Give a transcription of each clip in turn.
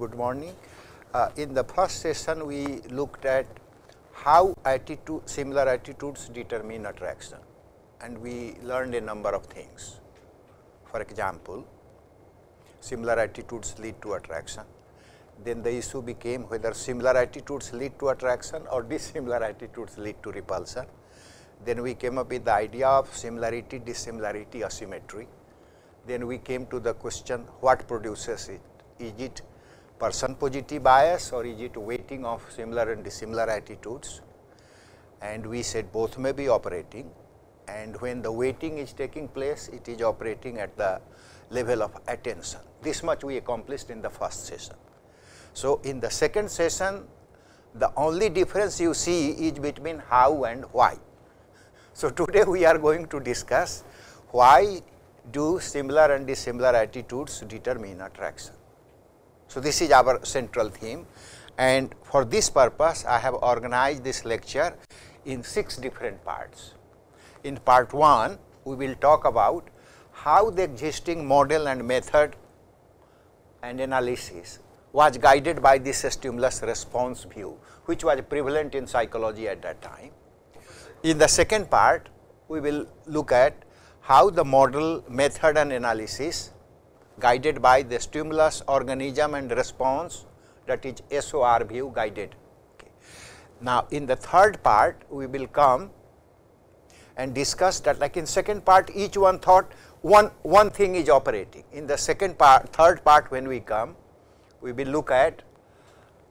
good morning. Uh, in the first session, we looked at how attitude, similar attitudes determine attraction and we learned a number of things. For example, similar attitudes lead to attraction. Then the issue became whether similar attitudes lead to attraction or dissimilar attitudes lead to repulsion. Then we came up with the idea of similarity, dissimilarity, asymmetry. Then we came to the question what produces it? Is it person positive bias or is it weighting of similar and dissimilar attitudes and we said both may be operating and when the weighting is taking place it is operating at the level of attention. This much we accomplished in the first session. So, in the second session the only difference you see is between how and why. So, today we are going to discuss why do similar and dissimilar attitudes determine attraction. So, this is our central theme and for this purpose I have organized this lecture in six different parts. In part 1, we will talk about how the existing model and method and analysis was guided by this stimulus response view, which was prevalent in psychology at that time. In the second part, we will look at how the model, method and analysis guided by the stimulus organism and response that is SOR view guided. Okay. Now, in the third part we will come and discuss that like in second part each one thought one, one thing is operating. In the second part, third part when we come, we will look at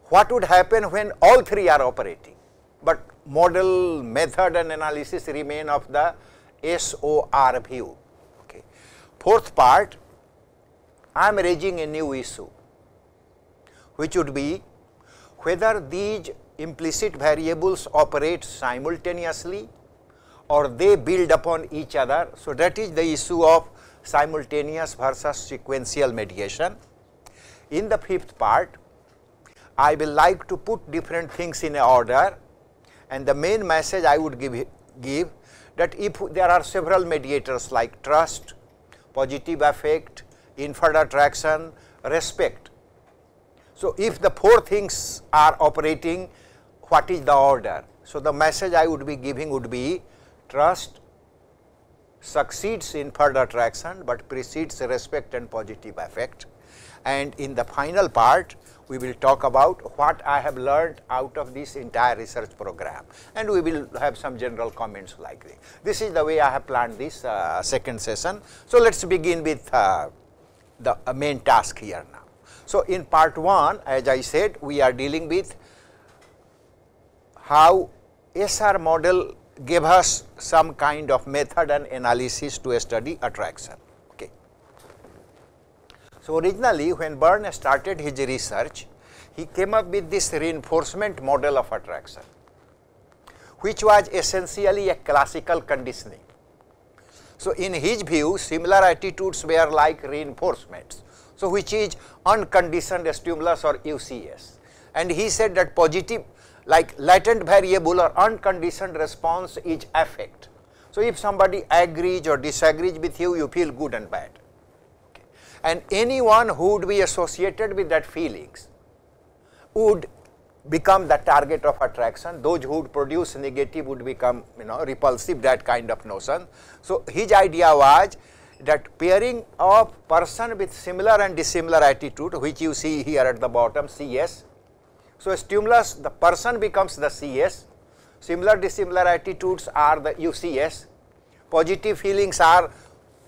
what would happen when all three are operating, but model, method and analysis remain of the SOR view. Okay. Fourth part, I am raising a new issue, which would be whether these implicit variables operate simultaneously or they build upon each other. So, that is the issue of simultaneous versus sequential mediation. In the fifth part, I will like to put different things in order and the main message I would give, give that if there are several mediators like trust, positive affect, inferred attraction, respect. So, if the four things are operating, what is the order? So, the message I would be giving would be trust succeeds in further attraction, but precedes respect and positive effect. And in the final part, we will talk about what I have learned out of this entire research program and we will have some general comments like this. This is the way I have planned this uh, second session. So, let us begin with uh, the uh, main task here now. So, in part 1 as I said we are dealing with how SR model gave us some kind of method and analysis to study attraction. Okay. So, originally when Byrne started his research, he came up with this reinforcement model of attraction, which was essentially a classical conditioning. So, in his view, similar attitudes were like reinforcements, so which is unconditioned stimulus or UCS. And he said that positive like latent variable or unconditioned response is affect. So, if somebody agrees or disagrees with you, you feel good and bad. Okay. And anyone who would be associated with that feelings would become the target of attraction. Those who would produce negative would become, you know, repulsive, that kind of notion. So, his idea was that pairing of person with similar and dissimilar attitude, which you see here at the bottom, CS. So, stimulus, the person becomes the CS, similar dissimilar attitudes are the UCS, positive feelings are,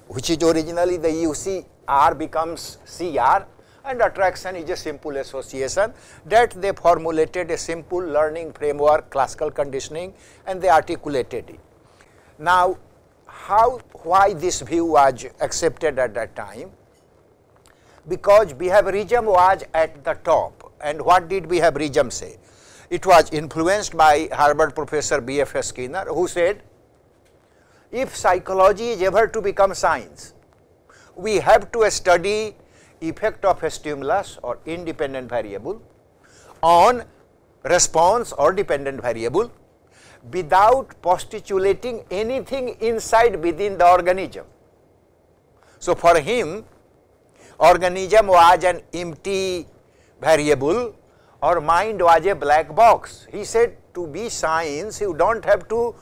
which is originally the UCR becomes CR and attraction is a simple association that they formulated a simple learning framework classical conditioning and they articulated it. Now, how why this view was accepted at that time? Because behaviorism was at the top and what did behaviorism say? It was influenced by Harvard professor B.F. Skinner who said if psychology is ever to become science, we have to study effect of a stimulus or independent variable on response or dependent variable without postulating anything inside within the organism. So, for him organism was an empty variable or mind was a black box. He said to be science you do not have to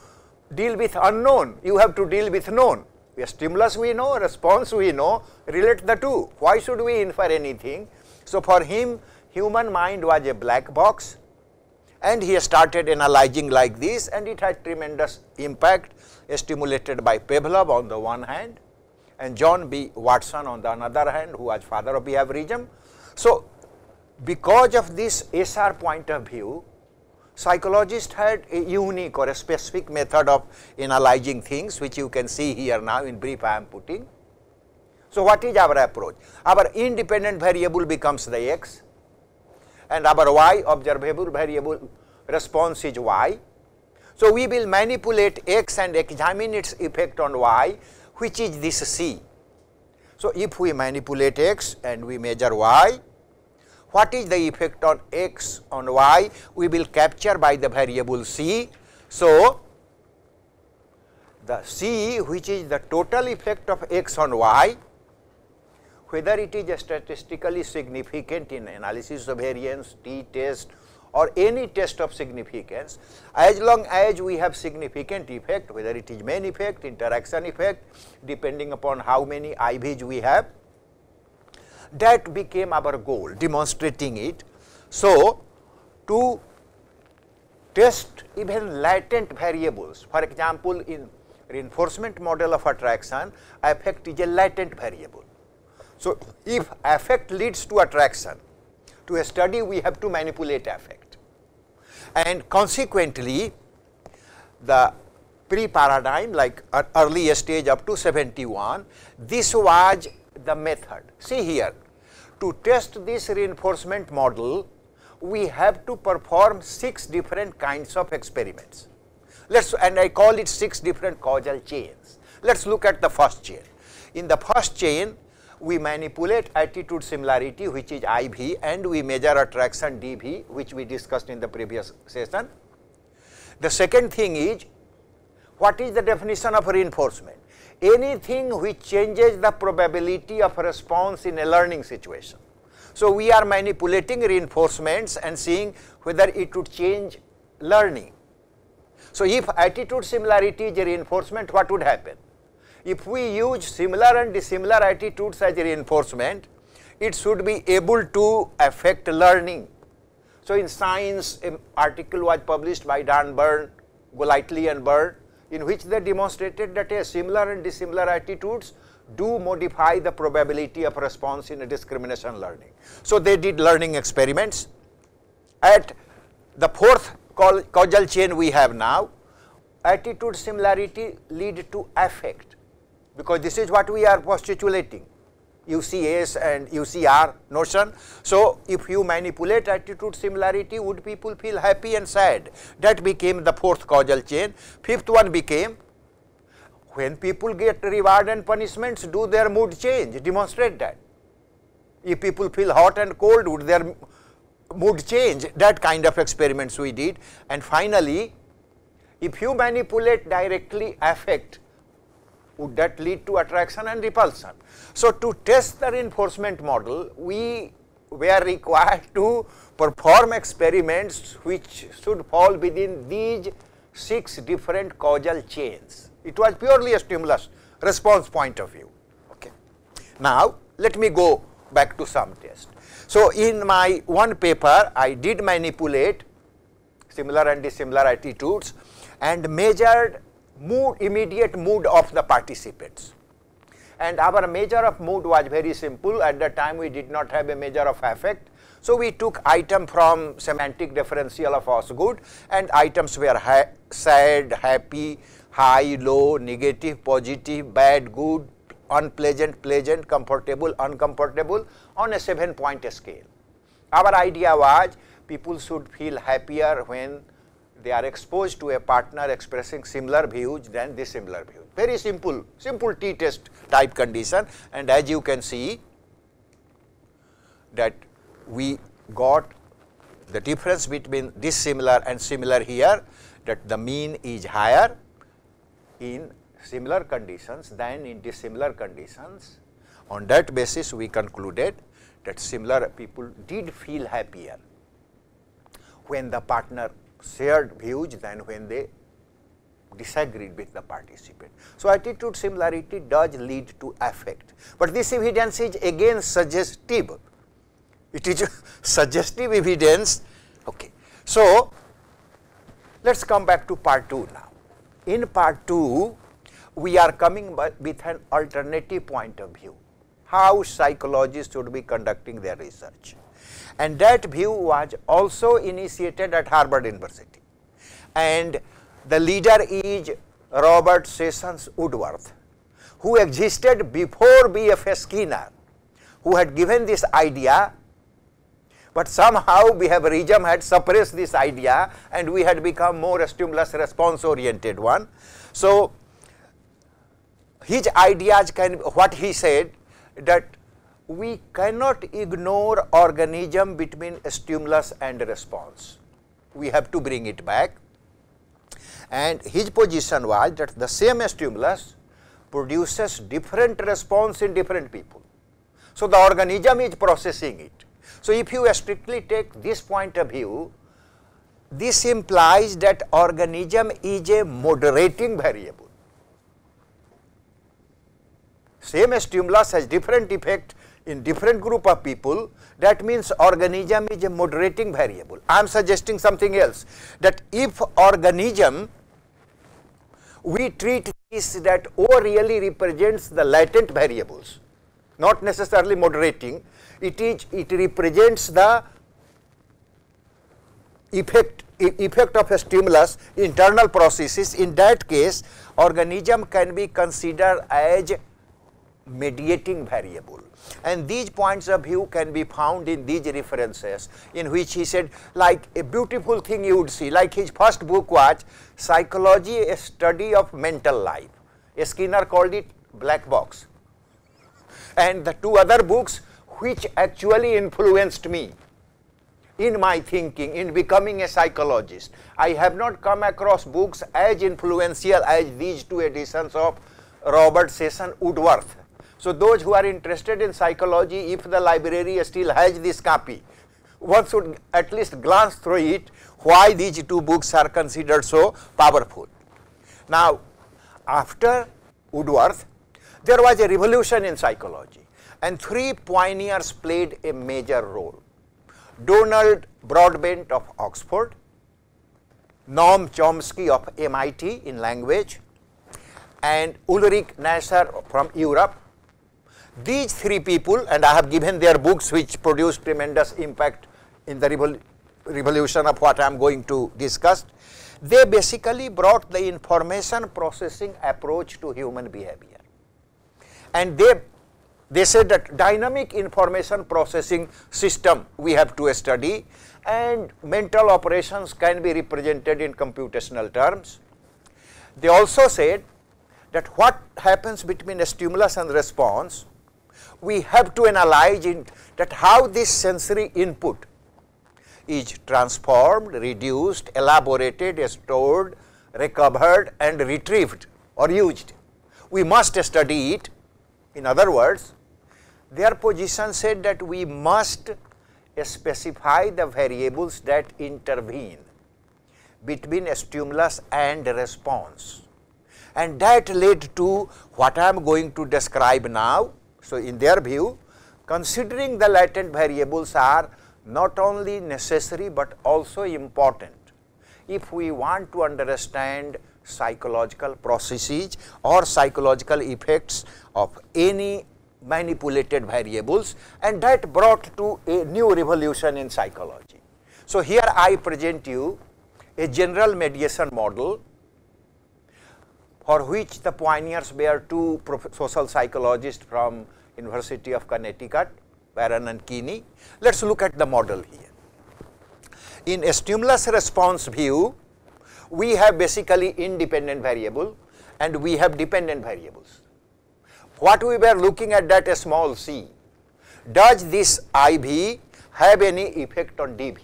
deal with unknown, you have to deal with known. A stimulus we know, response we know, relate the two. Why should we infer anything? So, for him human mind was a black box and he started analyzing like this and it had tremendous impact stimulated by Pavlov on the one hand and John B. Watson on the other hand who was father of behaviorism. So, because of this SR point of view, Psychologists had a unique or a specific method of analyzing things which you can see here now in brief I am putting. So, what is our approach? Our independent variable becomes the x and our y observable variable response is y. So, we will manipulate x and examine its effect on y which is this c. So, if we manipulate x and we measure y, what is the effect on x on y? We will capture by the variable c. So, the c which is the total effect of x on y whether it is statistically significant in analysis of variance, t test or any test of significance, as long as we have significant effect, whether it is main effect, interaction effect, depending upon how many IVs we have, that became our goal demonstrating it. So, to test even latent variables for example, in reinforcement model of attraction affect is a latent variable. So, if affect leads to attraction to a study we have to manipulate affect and consequently the pre paradigm like early stage up to 71 this was the method. See here, to test this reinforcement model, we have to perform 6 different kinds of experiments. Let us and I call it 6 different causal chains. Let us look at the first chain. In the first chain, we manipulate attitude similarity which is IV and we measure attraction DV which we discussed in the previous session. The second thing is what is the definition of reinforcement? anything which changes the probability of response in a learning situation. So, we are manipulating reinforcements and seeing whether it would change learning. So, if attitude similarity is a reinforcement, what would happen? If we use similar and dissimilar attitudes as a reinforcement, it should be able to affect learning. So, in science, an article was published by Dan Byrne, Golightly and Byrne in which they demonstrated that a similar and dissimilar attitudes do modify the probability of response in a discrimination learning. So, they did learning experiments. At the fourth causal chain we have now, attitude similarity lead to affect because this is what we are postulating. UCS and UCR notion. So, if you manipulate attitude similarity, would people feel happy and sad? That became the fourth causal chain. Fifth one became when people get reward and punishments, do their mood change? Demonstrate that. If people feel hot and cold, would their mood change? That kind of experiments we did. And finally, if you manipulate directly affect would that lead to attraction and repulsion. So, to test the reinforcement model, we were required to perform experiments which should fall within these six different causal chains. It was purely a stimulus response point of view. Okay. Now, let me go back to some test. So, in my one paper, I did manipulate similar and dissimilar attitudes and measured mood, immediate mood of the participants. And our measure of mood was very simple. At the time, we did not have a measure of affect. So, we took item from semantic differential of Osgood and items were ha sad, happy, high, low, negative, positive, bad, good, unpleasant, pleasant, comfortable, uncomfortable on a 7 point scale. Our idea was people should feel happier when they are exposed to a partner expressing similar views than dissimilar views. Very simple, simple t-test type condition and as you can see that we got the difference between dissimilar and similar here that the mean is higher in similar conditions than in dissimilar conditions. On that basis, we concluded that similar people did feel happier when the partner shared views than when they disagreed with the participant. So, attitude similarity does lead to affect, but this evidence is again suggestive. It is suggestive evidence. Okay. So, let us come back to part 2 now. In part 2, we are coming with an alternative point of view, how psychologists should be conducting their research and that view was also initiated at Harvard University. And the leader is Robert Sessions Woodworth, who existed before B.F. Skinner, who had given this idea, but somehow behaviorism had suppressed this idea and we had become more stimulus response oriented one. So, his ideas can, what he said that we cannot ignore organism between stimulus and response. We have to bring it back. And his position was that the same stimulus produces different response in different people. So, the organism is processing it. So, if you strictly take this point of view, this implies that organism is a moderating variable. Same stimulus has different effect in different group of people, that means organism is a moderating variable. I am suggesting something else that if organism we treat this that O oh, really represents the latent variables, not necessarily moderating, it is it represents the effect effect of a stimulus internal processes in that case organism can be considered as mediating variable. And these points of view can be found in these references in which he said like a beautiful thing you would see like his first book was Psychology a Study of Mental Life. Skinner called it black box and the two other books which actually influenced me in my thinking in becoming a psychologist. I have not come across books as influential as these two editions of Robert Sesson Woodworth so those who are interested in psychology, if the library still has this copy, one should at least glance through it why these two books are considered so powerful. Now after Woodworth, there was a revolution in psychology and three pioneers played a major role. Donald Broadbent of Oxford, Noam Chomsky of MIT in language and Ulrich Nasser from Europe these three people and I have given their books which produced tremendous impact in the revol revolution of what I am going to discuss. They basically brought the information processing approach to human behavior and they they said that dynamic information processing system we have to study and mental operations can be represented in computational terms. They also said that what happens between a stimulus and response we have to analyze in that how this sensory input is transformed, reduced, elaborated, stored, recovered and retrieved or used. We must study it. In other words, their position said that we must specify the variables that intervene between stimulus and response. And that led to what I am going to describe now so, in their view considering the latent variables are not only necessary, but also important if we want to understand psychological processes or psychological effects of any manipulated variables and that brought to a new revolution in psychology. So, here I present you a general mediation model for which the pioneers were two social psychologists from University of Connecticut, Barron and Keeney. Let us look at the model here. In a stimulus response view, we have basically independent variable and we have dependent variables. What we were looking at that a small c, does this IV have any effect on DV?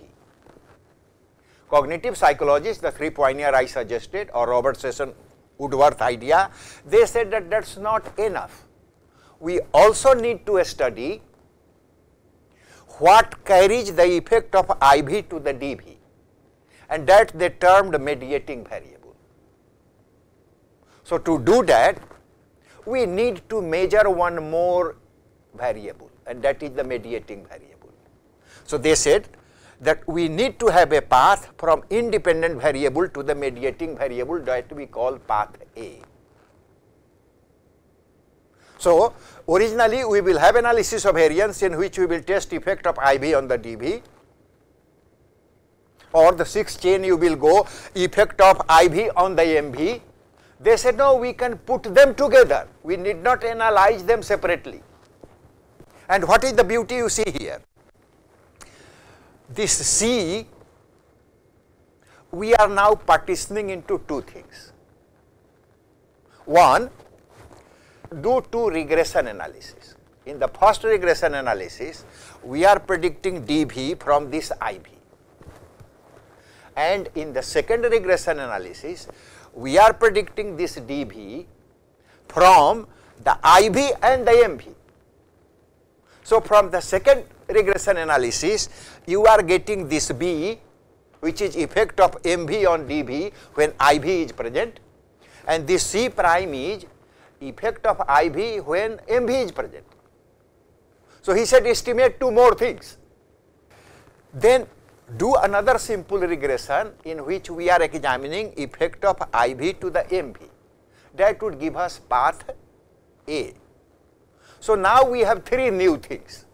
Cognitive psychologists, the three pioneer I suggested or Robert Session Woodworth idea, they said that that is not enough. We also need to study what carries the effect of IV to the DV and that they termed mediating variable. So, to do that we need to measure one more variable and that is the mediating variable. So, they said that we need to have a path from independent variable to the mediating variable that we call path A. So, originally we will have analysis of variance in which we will test effect of IB on the DB or the sixth chain you will go effect of IB on the MB. They said no we can put them together, we need not analyze them separately. And what is the beauty you see here? this C, we are now partitioning into two things. One, do two regression analysis. In the first regression analysis, we are predicting dV from this IV. And in the second regression analysis, we are predicting this dV from the IV and the MV. So, from the second regression analysis, you are getting this B which is effect of MV on DV when IV is present and this C prime is effect of IV when MV is present. So, he said estimate two more things. Then do another simple regression in which we are examining effect of IV to the MV that would give us path A. So, now we have three new things.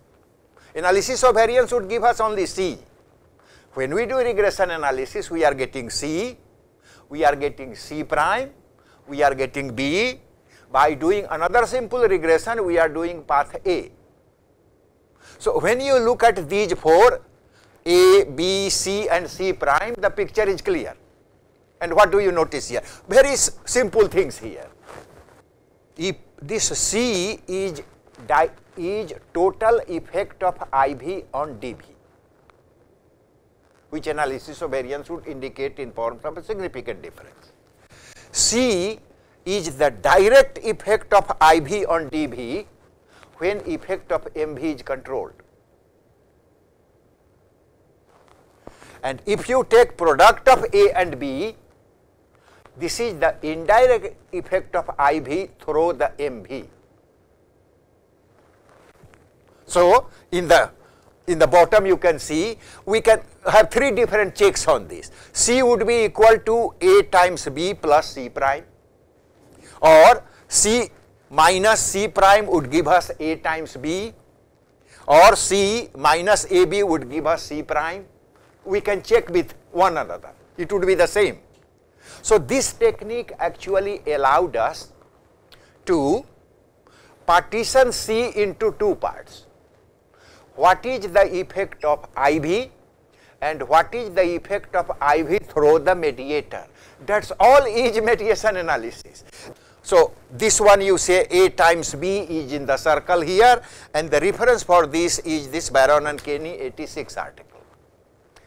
Analysis of variance would give us only C. When we do regression analysis, we are getting C, we are getting C prime, we are getting B. By doing another simple regression, we are doing path A. So, when you look at these four A, B, C and C prime, the picture is clear. And what do you notice here? Very simple things here. If this C is is total effect of IV on dV, which analysis of variance would indicate in forms of a significant difference. C is the direct effect of IV on dV when effect of MV is controlled. And if you take product of A and B, this is the indirect effect of IV through the MV. So, in the in the bottom you can see we can have three different checks on this. C would be equal to A times B plus C prime or C minus C prime would give us A times B or C minus AB would give us C prime. We can check with one another, it would be the same. So, this technique actually allowed us to partition C into two parts what is the effect of IV and what is the effect of IV through the mediator. That is all is mediation analysis. So, this one you say A times B is in the circle here and the reference for this is this Baron and Kenny 86 article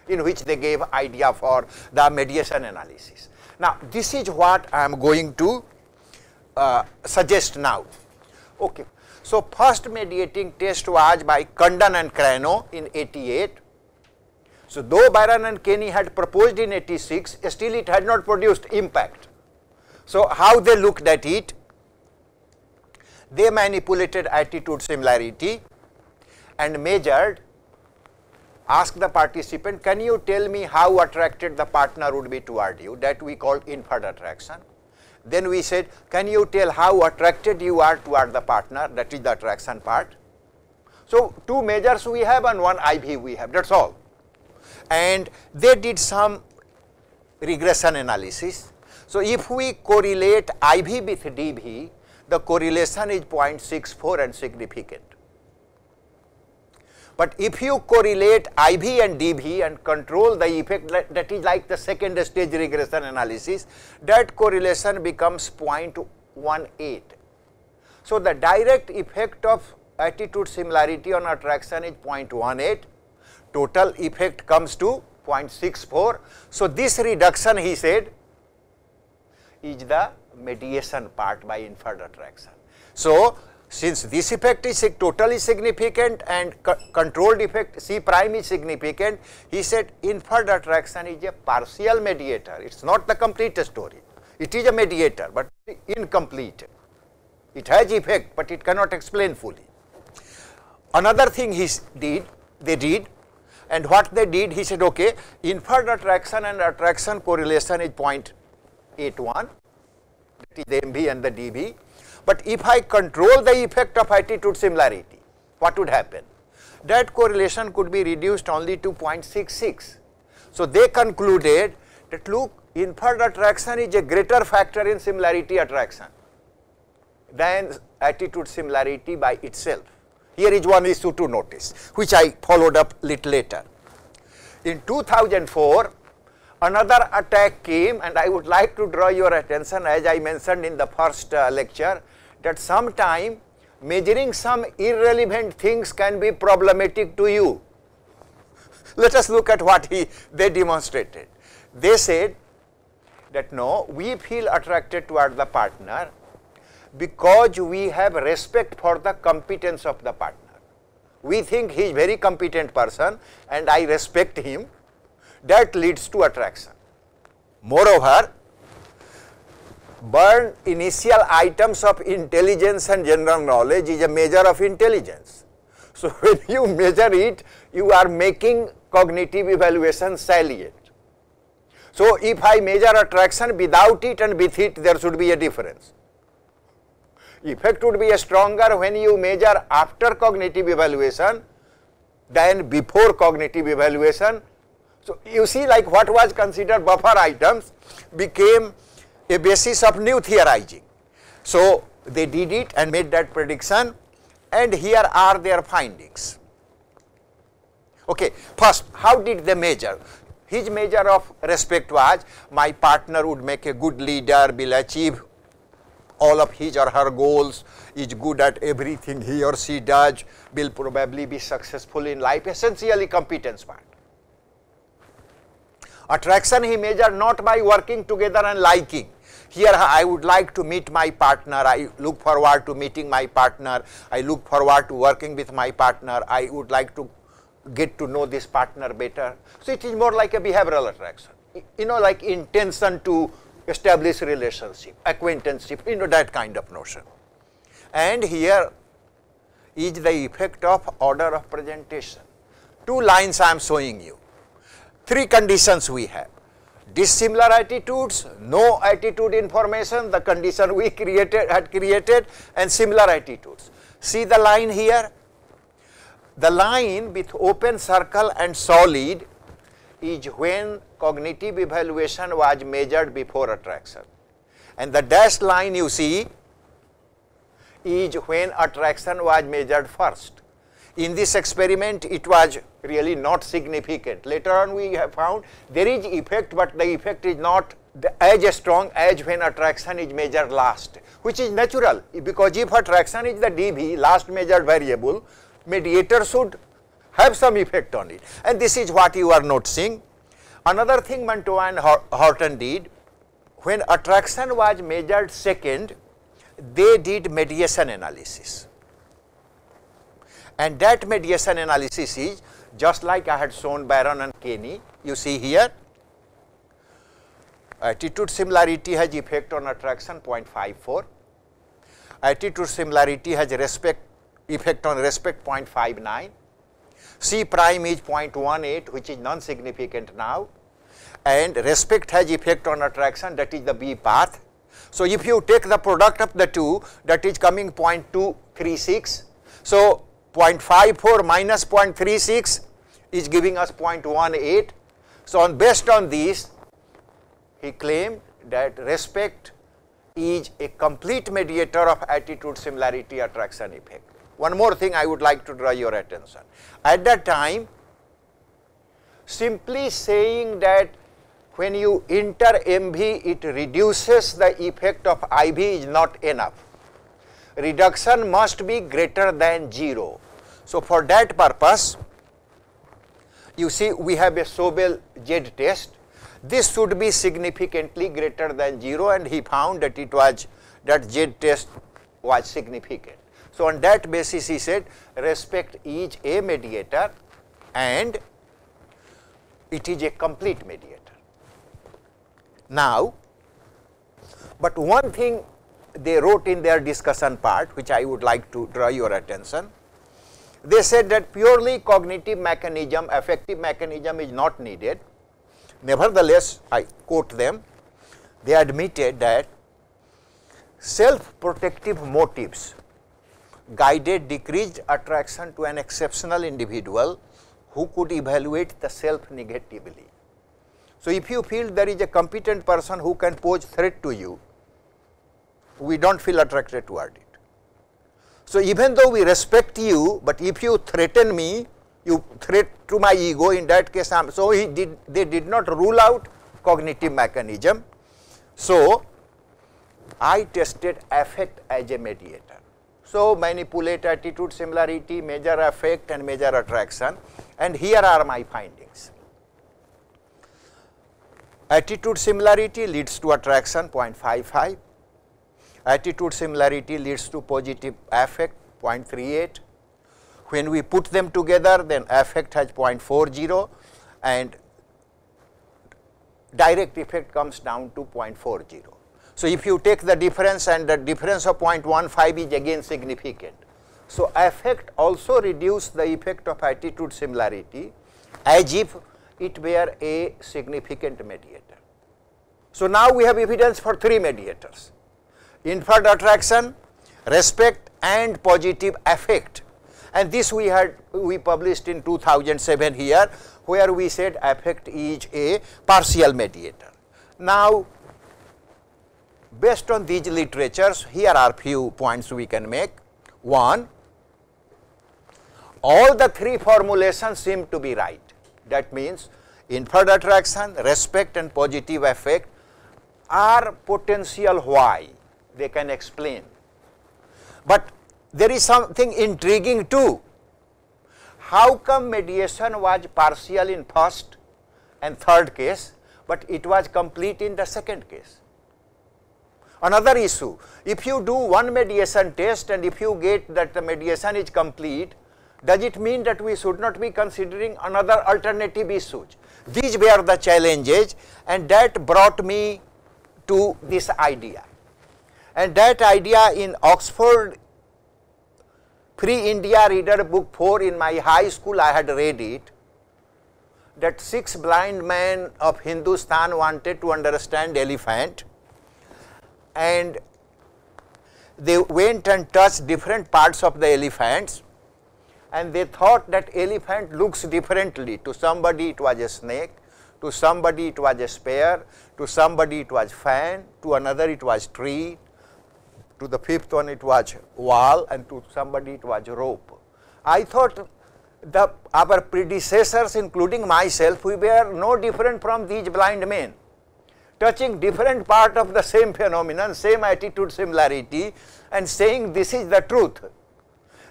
in which they gave idea for the mediation analysis. Now, this is what I am going to uh, suggest now. Okay, so, first mediating test was by Condon and Crano in 88. So, though Byron and Kenny had proposed in 86, still it had not produced impact. So, how they looked at it? They manipulated attitude similarity and measured, asked the participant, can you tell me how attracted the partner would be toward you that we call inferred attraction. Then we said, can you tell how attracted you are toward the partner, that is the attraction part. So, two measures we have and one IV we have, that is all. And they did some regression analysis. So, if we correlate IV with DV, the correlation is 0.64 and significant. But if you correlate IV and DV and control the effect that is like the second stage regression analysis, that correlation becomes 0.18. So, the direct effect of attitude similarity on attraction is 0.18, total effect comes to 0.64. So, this reduction he said is the mediation part by inferred attraction. So, since this effect is totally significant and co controlled effect C prime is significant, he said inferred attraction is a partial mediator, it is not the complete story. It is a mediator, but incomplete. It has effect, but it cannot explain fully. Another thing he did, they did and what they did, he said, okay, inferred attraction and attraction correlation is 0.81, that is the MV and the DV but if I control the effect of attitude similarity, what would happen? That correlation could be reduced only to 0.66. So, they concluded that look inferred attraction is a greater factor in similarity attraction than attitude similarity by itself. Here is one issue to notice which I followed up little later. In 2004 another attack came and I would like to draw your attention as I mentioned in the first uh, lecture that sometime measuring some irrelevant things can be problematic to you. Let us look at what he, they demonstrated. They said that no, we feel attracted toward the partner because we have respect for the competence of the partner. We think he is very competent person and I respect him that leads to attraction. Moreover, burn initial items of intelligence and general knowledge is a measure of intelligence. So, when you measure it, you are making cognitive evaluation salient. So, if I measure attraction without it and with it, there should be a difference. Effect would be stronger when you measure after cognitive evaluation than before cognitive evaluation. So, you see like what was considered buffer items became a basis of new theorizing. So, they did it and made that prediction and here are their findings. Okay, first how did they measure? His measure of respect was my partner would make a good leader, will achieve all of his or her goals, is good at everything he or she does, will probably be successful in life, essentially competence part. Attraction he measured not by working together and liking, here I would like to meet my partner, I look forward to meeting my partner, I look forward to working with my partner, I would like to get to know this partner better. So, it is more like a behavioral attraction, you know like intention to establish relationship, acquaintanceship, you know that kind of notion. And here is the effect of order of presentation. Two lines I am showing you, three conditions we have dissimilar attitudes, no attitude information, the condition we created had created and similar attitudes. See the line here, the line with open circle and solid is when cognitive evaluation was measured before attraction and the dashed line you see is when attraction was measured first. In this experiment, it was really not significant. Later on, we have found there is effect, but the effect is not as strong as when attraction is measured last, which is natural because if attraction is the DB last measured variable, mediator should have some effect on it. And this is what you are noticing. Another thing Mantua and Horton did, when attraction was measured second, they did mediation analysis and that mediation analysis is just like I had shown Baron and Kenny you see here attitude similarity has effect on attraction 0.54 attitude similarity has respect effect on respect 0.59 C prime is 0.18 which is non significant now and respect has effect on attraction that is the B path. So, if you take the product of the two that is coming 0.236. So, 0.54 minus 0.36 is giving us 0.18. So, on based on these, he claimed that respect is a complete mediator of attitude similarity attraction effect. One more thing I would like to draw your attention. At that time, simply saying that when you enter MV, it reduces the effect of IV is not enough. Reduction must be greater than 0. So, for that purpose, you see we have a Sobel Z test. This should be significantly greater than 0 and he found that it was that Z test was significant. So, on that basis he said respect is a mediator and it is a complete mediator. Now, but one thing they wrote in their discussion part which I would like to draw your attention they said that purely cognitive mechanism, affective mechanism is not needed. Nevertheless, I quote them, they admitted that self protective motives guided decreased attraction to an exceptional individual who could evaluate the self negatively. So, if you feel there is a competent person who can pose threat to you, we do not feel attracted toward it. So, even though we respect you, but if you threaten me, you threat to my ego in that case I am. So, did, they did not rule out cognitive mechanism. So, I tested affect as a mediator. So, manipulate attitude similarity, measure affect and measure attraction and here are my findings. Attitude similarity leads to attraction 0.55, attitude similarity leads to positive affect 0.38. When we put them together then affect has 0.40 and direct effect comes down to 0.40. So, if you take the difference and the difference of 0.15 is again significant. So, affect also reduce the effect of attitude similarity as if it were a significant mediator. So, now we have evidence for three mediators inward attraction, respect and positive affect and this we had we published in 2007 here where we said affect is a partial mediator. Now based on these literatures here are few points we can make. One all the three formulations seem to be right that means inferred attraction, respect and positive affect are potential why they can explain. But there is something intriguing too. How come mediation was partial in first and third case, but it was complete in the second case? Another issue, if you do one mediation test and if you get that the mediation is complete, does it mean that we should not be considering another alternative issues? These were the challenges and that brought me to this idea and that idea in Oxford Free India Reader Book 4 in my high school I had read it that six blind men of Hindustan wanted to understand elephant and they went and touched different parts of the elephants and they thought that elephant looks differently to somebody it was a snake, to somebody it was a spear, to somebody it was fan, to another it was tree, to the fifth one it was wall and to somebody it was rope. I thought the our predecessors including myself we were no different from these blind men touching different part of the same phenomenon, same attitude similarity and saying this is the truth.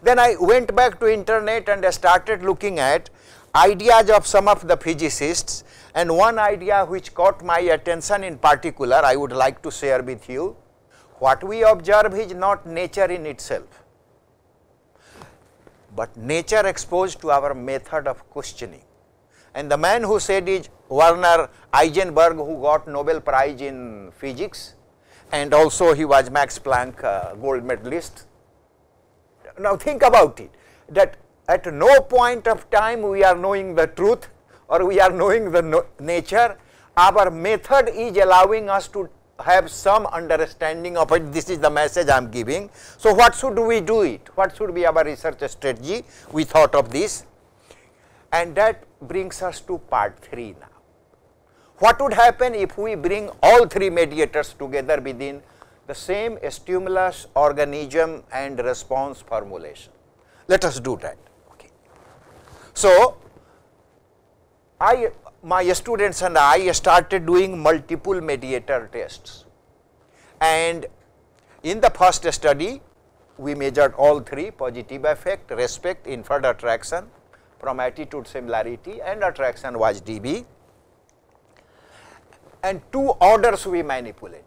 Then I went back to internet and I started looking at ideas of some of the physicists and one idea which caught my attention in particular I would like to share with you what we observe is not nature in itself, but nature exposed to our method of questioning. And the man who said is Werner Heisenberg who got Nobel Prize in physics and also he was Max Planck uh, gold medalist. Now think about it that at no point of time we are knowing the truth or we are knowing the no nature, our method is allowing us to have some understanding of it, this is the message I am giving. So, what should we do it? What should be our research strategy? We thought of this and that brings us to part 3 now. What would happen if we bring all three mediators together within the same stimulus organism and response formulation? Let us do that. Okay. So, I my students and I started doing multiple mediator tests and in the first study we measured all three positive effect, respect, inferred attraction from attitude similarity and attraction was dB and two orders we manipulated.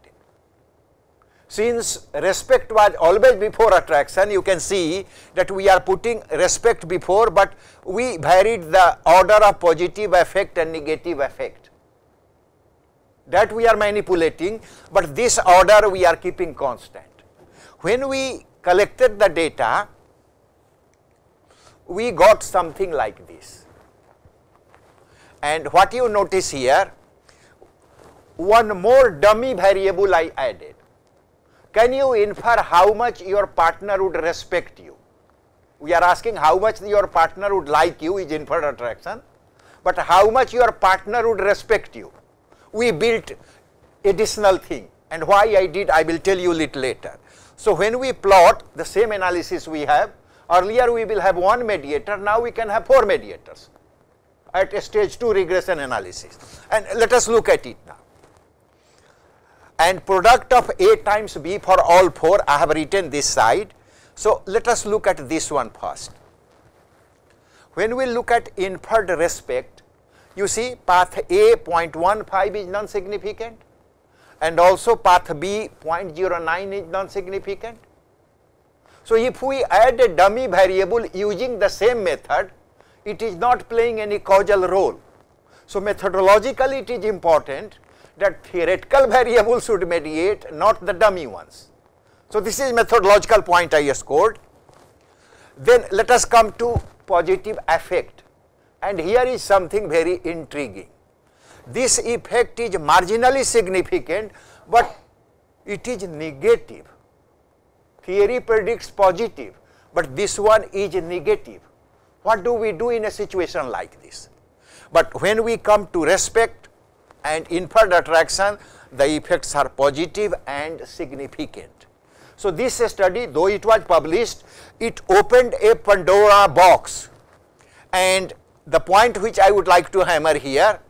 Since respect was always before attraction, you can see that we are putting respect before, but we varied the order of positive effect and negative effect That we are manipulating, but this order we are keeping constant. When we collected the data, we got something like this. And what you notice here, one more dummy variable I added. Can you infer how much your partner would respect you? We are asking how much your partner would like you is inferred attraction, but how much your partner would respect you. We built additional thing and why I did I will tell you little later. So, when we plot the same analysis we have earlier we will have one mediator now we can have four mediators at stage 2 regression analysis and let us look at it now and product of A times B for all 4 I have written this side. So, let us look at this one first. When we look at inferred respect, you see path A 0.15 is non-significant and also path B 0.09 is non-significant. So, if we add a dummy variable using the same method, it is not playing any causal role. So, methodologically it is important that theoretical variables should mediate not the dummy ones. So, this is methodological point I scored. Then let us come to positive effect, and here is something very intriguing. This effect is marginally significant, but it is negative. Theory predicts positive, but this one is negative. What do we do in a situation like this? But when we come to respect and inward attraction the effects are positive and significant. So, this study though it was published it opened a Pandora box and the point which I would like to hammer here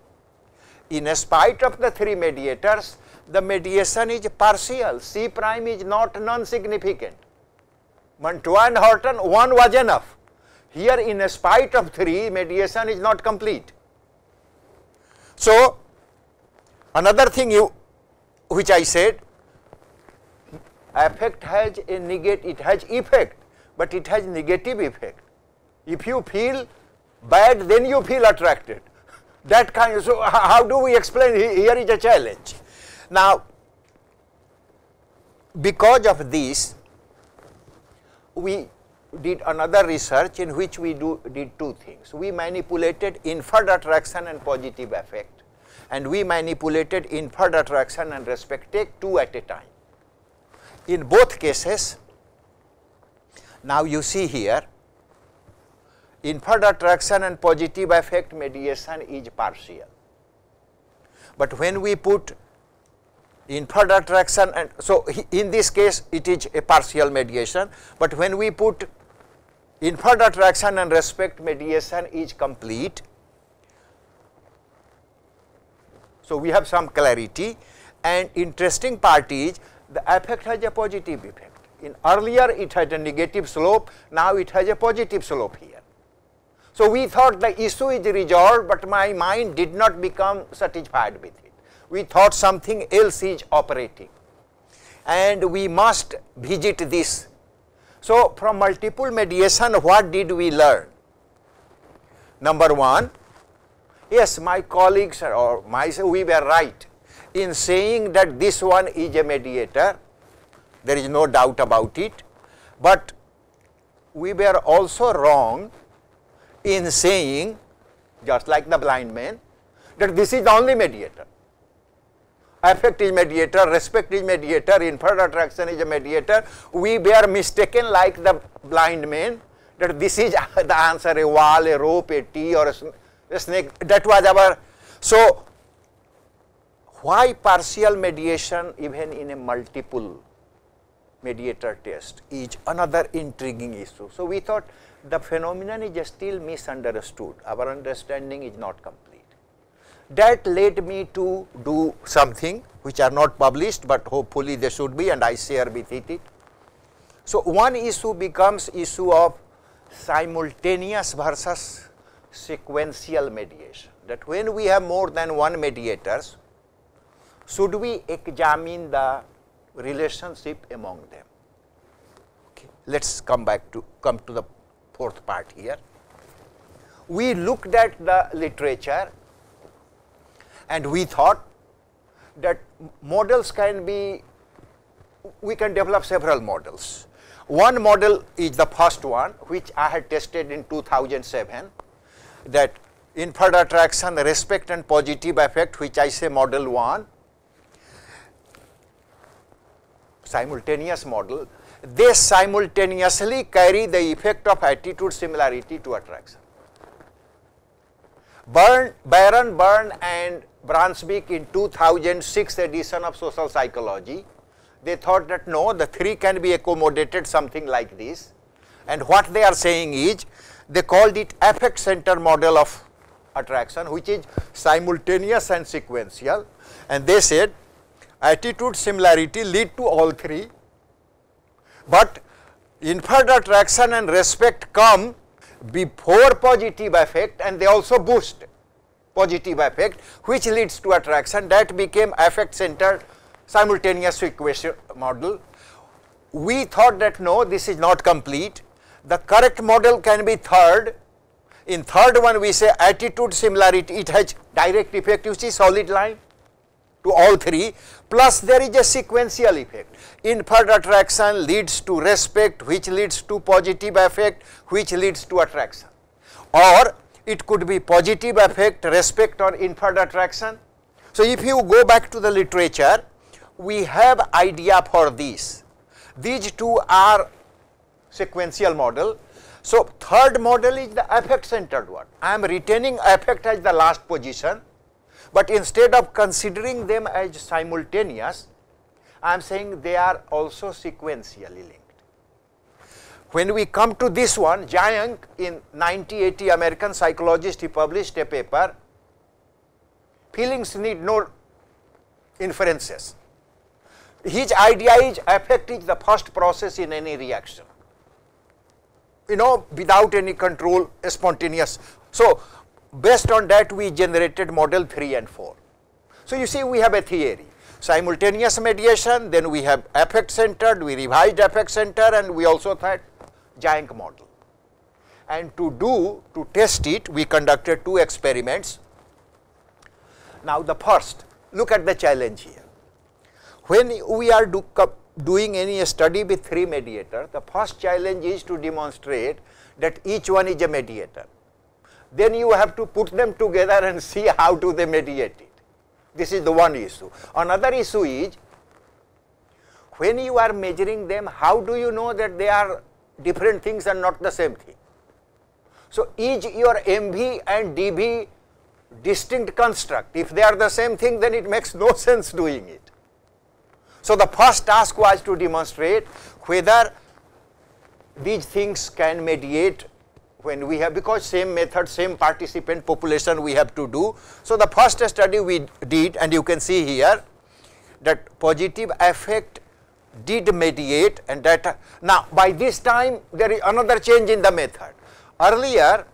in spite of the three mediators the mediation is partial C prime is not non-significant. Mantua and Horton one was enough here in spite of three mediation is not complete. So, Another thing you which I said effect has a negate it has effect but it has negative effect. If you feel bad then you feel attracted that kind of, so how do we explain here is a challenge. Now because of this we did another research in which we do did two things. We manipulated inferred attraction and positive effect and we manipulated inferred attraction and respect. Take two at a time. In both cases, now you see here inferred attraction and positive effect mediation is partial. But when we put inferred attraction and so in this case it is a partial mediation, but when we put inferred attraction and respect mediation is complete So, we have some clarity and interesting part is the effect has a positive effect. In earlier it had a negative slope, now it has a positive slope here. So, we thought the issue is resolved, but my mind did not become satisfied with it. We thought something else is operating and we must visit this. So, from multiple mediation what did we learn? Number 1, Yes, my colleagues or myself, we were right in saying that this one is a mediator, there is no doubt about it, but we were also wrong in saying just like the blind man that this is the only mediator. Affect is mediator, respect is mediator, inferred attraction is a mediator. We were mistaken like the blind man that this is the answer a wall, a rope, a tea or a snake that was our. So, why partial mediation even in a multiple mediator test is another intriguing issue. So, we thought the phenomenon is still misunderstood, our understanding is not complete. That led me to do something which are not published, but hopefully they should be and I share with it. So, one issue becomes issue of simultaneous versus sequential mediation that when we have more than one mediators, should we examine the relationship among them? Okay. Let us come back to come to the fourth part here. We looked at the literature and we thought that models can be, we can develop several models. One model is the first one which I had tested in 2007 that inferred attraction respect and positive effect, which I say model 1 simultaneous model they simultaneously carry the effect of attitude similarity to attraction. Burn, Baron Burn, and Brunswick in 2006 edition of social psychology they thought that no the three can be accommodated something like this and what they are saying is they called it affect center model of attraction which is simultaneous and sequential and they said attitude similarity lead to all three, but inferred attraction and respect come before positive affect and they also boost positive affect which leads to attraction that became affect center simultaneous equation model. We thought that no this is not complete the correct model can be third. In third one we say attitude similarity, it has direct effect, you see solid line to all three plus there is a sequential effect. Inferred attraction leads to respect which leads to positive effect, which leads to attraction or it could be positive effect, respect or inferred attraction. So, if you go back to the literature, we have idea for these. These two are sequential model. So, third model is the affect centered one. I am retaining affect as the last position, but instead of considering them as simultaneous, I am saying they are also sequentially linked. When we come to this one, Jayang in 1980 American psychologist, he published a paper, feelings need no inferences. His idea is affect is the first process in any reaction you know without any control spontaneous. So, based on that we generated model 3 and 4. So, you see we have a theory simultaneous mediation then we have affect centered we revised affect center and we also had Jank model. And to do to test it we conducted two experiments. Now, the first look at the challenge here when we are do doing any study with three mediators, the first challenge is to demonstrate that each one is a mediator. Then you have to put them together and see how do they mediate it. This is the one issue. Another issue is when you are measuring them, how do you know that they are different things and not the same thing? So, is your MV and DB distinct construct? If they are the same thing, then it makes no sense doing it. So the first task was to demonstrate whether these things can mediate when we have because same method same participant population we have to do. So the first study we did and you can see here that positive effect did mediate and that now by this time there is another change in the method. Earlier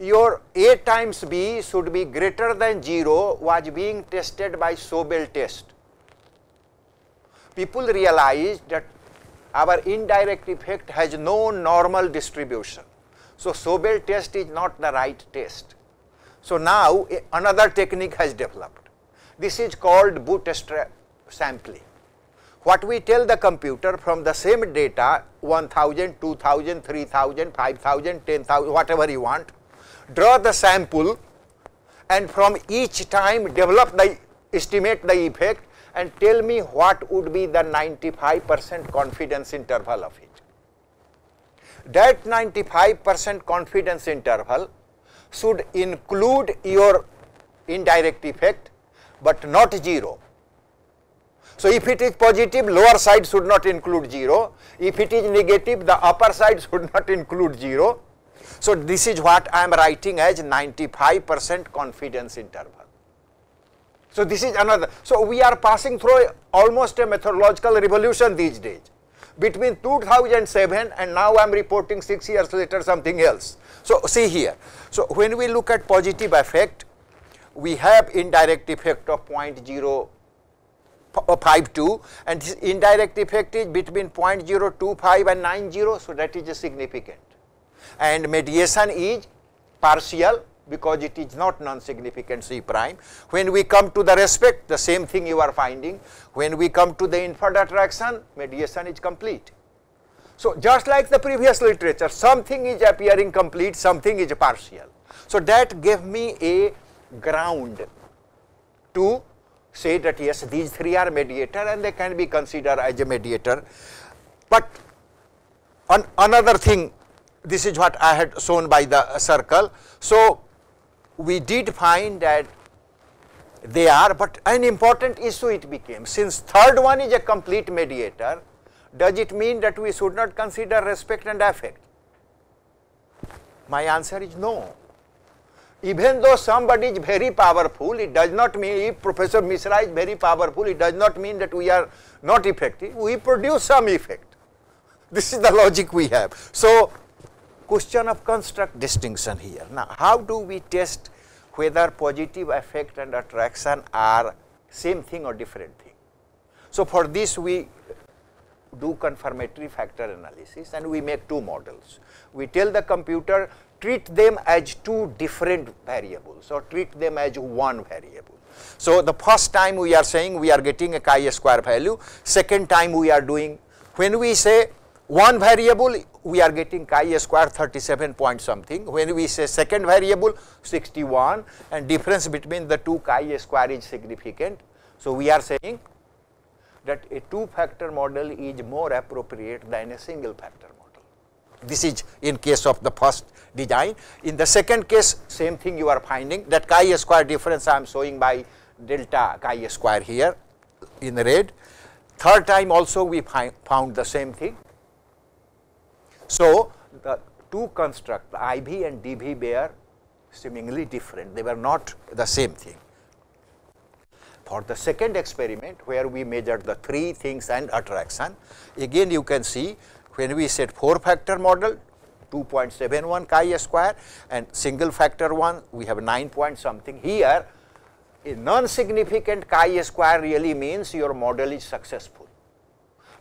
your A times B should be greater than 0 was being tested by Sobel test people realize that our indirect effect has no normal distribution. So, Sobel test is not the right test. So, now another technique has developed. This is called bootstrap sampling. What we tell the computer from the same data 1000, 2000, 3000, 5000, 10,000, whatever you want, draw the sample and from each time develop the estimate the effect and tell me what would be the 95 percent confidence interval of it. That 95 percent confidence interval should include your indirect effect, but not 0. So, if it is positive lower side should not include 0, if it is negative the upper side should not include 0. So, this is what I am writing as 95 percent confidence interval. So this is another. So we are passing through almost a methodological revolution these days. Between 2007 and now I am reporting 6 years later something else. So see here. So when we look at positive effect, we have indirect effect of 0 0.052 and this indirect effect is between 0.025 and 90. So that is significant and mediation is partial because it is not non-significant C prime. When we come to the respect, the same thing you are finding. When we come to the inferred attraction, mediation is complete. So, just like the previous literature, something is appearing complete, something is partial. So, that gave me a ground to say that yes, these three are mediator and they can be considered as a mediator. But on another thing, this is what I had shown by the circle. So, we did find that they are, but an important issue it became. Since third one is a complete mediator, does it mean that we should not consider respect and affect? My answer is no. Even though somebody is very powerful, it does not mean if Professor Misra is very powerful, it does not mean that we are not effective. We produce some effect. This is the logic we have. So, question of construct distinction here. Now, how do we test whether positive affect and attraction are same thing or different thing? So, for this we do confirmatory factor analysis and we make two models. We tell the computer treat them as two different variables or treat them as one variable. So, the first time we are saying we are getting a chi square value, second time we are doing when we say one variable we are getting chi square 37 point something. When we say second variable 61 and difference between the two chi square is significant. So, we are saying that a two factor model is more appropriate than a single factor model. This is in case of the first design. In the second case same thing you are finding that chi square difference I am showing by delta chi square here in red. Third time also we find, found the same thing so, the two constructs IB and DB bear seemingly different, they were not the same thing. For the second experiment where we measured the three things and attraction, again you can see when we said 4 factor model 2.71 chi square and single factor one we have 9 point something here a non significant chi square really means your model is successful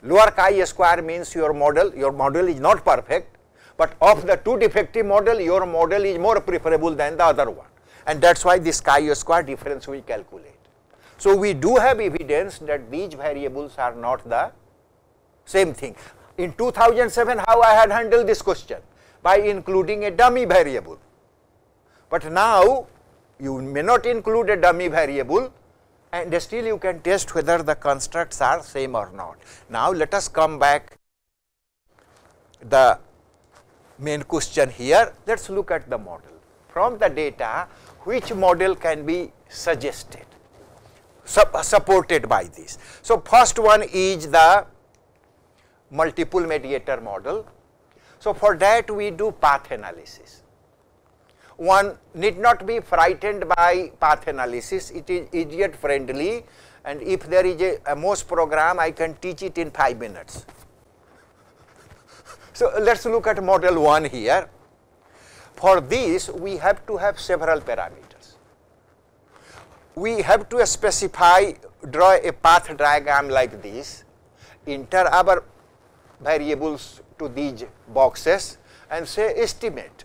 Lower chi square means your model, your model is not perfect, but of the two defective model, your model is more preferable than the other one. And that is why this chi square difference we calculate. So, we do have evidence that these variables are not the same thing. In 2007, how I had handled this question? By including a dummy variable. But now, you may not include a dummy variable, and still you can test whether the constructs are same or not. Now, let us come back the main question here, let us look at the model. From the data, which model can be suggested, supported by this. So, first one is the multiple mediator model. So, for that we do path analysis one need not be frightened by path analysis, it is idiot friendly and if there is a, a most program I can teach it in 5 minutes. So, let us look at model 1 here. For this we have to have several parameters. We have to specify draw a path diagram like this, enter our variables to these boxes and say estimate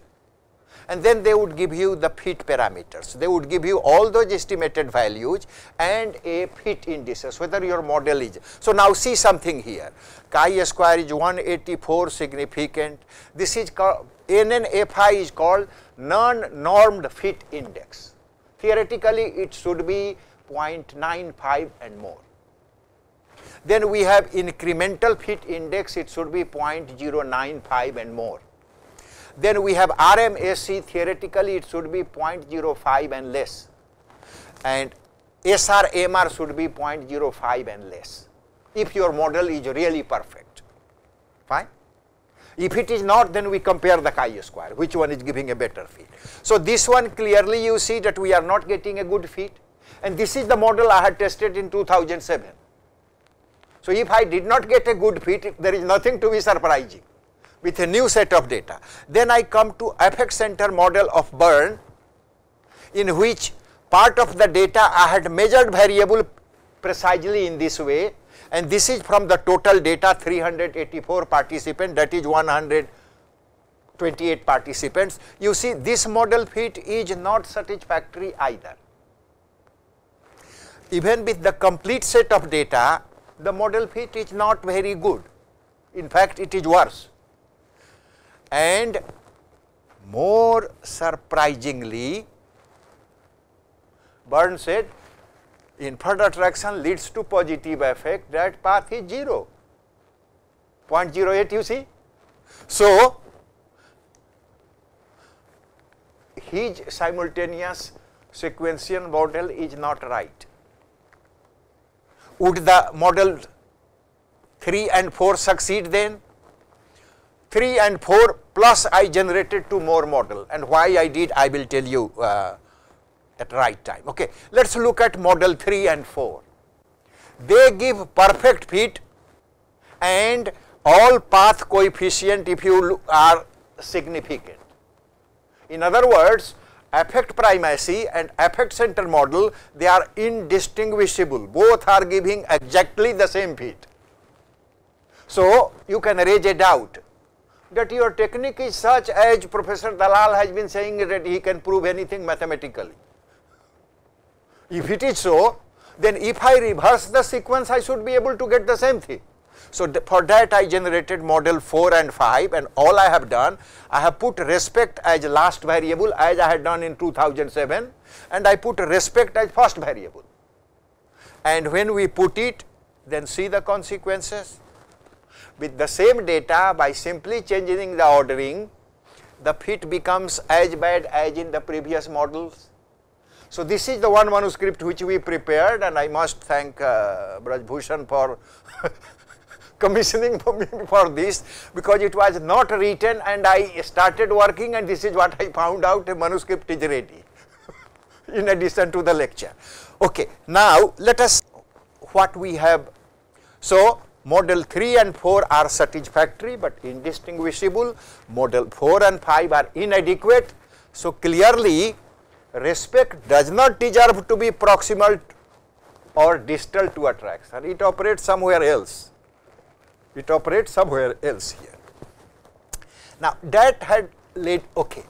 and then they would give you the fit parameters. They would give you all those estimated values and a fit indices whether your model is. So, now see something here chi square is 184 significant this is NNFI is called non-normed fit index. Theoretically it should be 0.95 and more. Then we have incremental fit index it should be 0.095 and more then we have RMAC theoretically it should be 0.05 and less and SRMR should be 0.05 and less if your model is really perfect fine. If it is not then we compare the chi-square which one is giving a better fit. So, this one clearly you see that we are not getting a good fit and this is the model I had tested in 2007. So, if I did not get a good fit there is nothing to be surprising with a new set of data. Then I come to effect center model of burn in which part of the data I had measured variable precisely in this way and this is from the total data 384 participants that is 128 participants. You see this model fit is not satisfactory either. Even with the complete set of data, the model fit is not very good. In fact, it is worse and more surprisingly Burn said further attraction leads to positive effect that path is 0 0.08 you see. So, his simultaneous sequential model is not right. Would the model 3 and 4 succeed then? 3 and 4 plus I generated two more model and why I did I will tell you uh, at right time. Okay. Let us look at model 3 and 4. They give perfect fit and all path coefficient if you look are significant. In other words, affect primacy and affect center model they are indistinguishable both are giving exactly the same fit. So, you can raise a doubt that your technique is such as Professor Dalal has been saying that he can prove anything mathematically. If it is so, then if I reverse the sequence, I should be able to get the same thing. So, the, for that I generated model 4 and 5 and all I have done, I have put respect as last variable as I had done in 2007 and I put respect as first variable. And when we put it, then see the consequences with the same data by simply changing the ordering, the fit becomes as bad as in the previous models. So, this is the one manuscript which we prepared and I must thank uh, Braj Bhushan for commissioning for me for this because it was not written and I started working and this is what I found out a manuscript is ready in addition to the lecture. Okay. Now, let us what we have. So, Model 3 and 4 are satisfactory but indistinguishable. Model 4 and 5 are inadequate. So, clearly respect does not deserve to be proximal or distal to attraction. It operates somewhere else. It operates somewhere else here. Now, that had led, okay.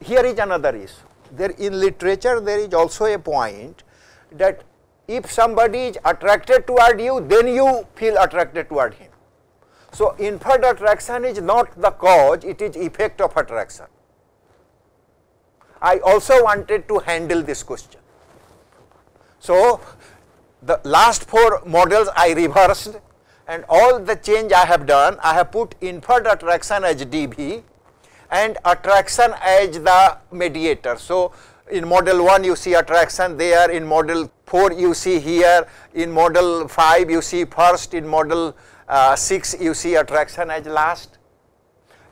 Here is another issue. There in literature, there is also a point that if somebody is attracted toward you, then you feel attracted toward him. So, inferred attraction is not the cause, it is effect of attraction. I also wanted to handle this question. So, the last four models I reversed and all the change I have done, I have put inferred attraction as dV and attraction as the mediator. So, in model 1 you see attraction there, in model 4 you see here, in model 5 you see first, in model uh, 6 you see attraction as last.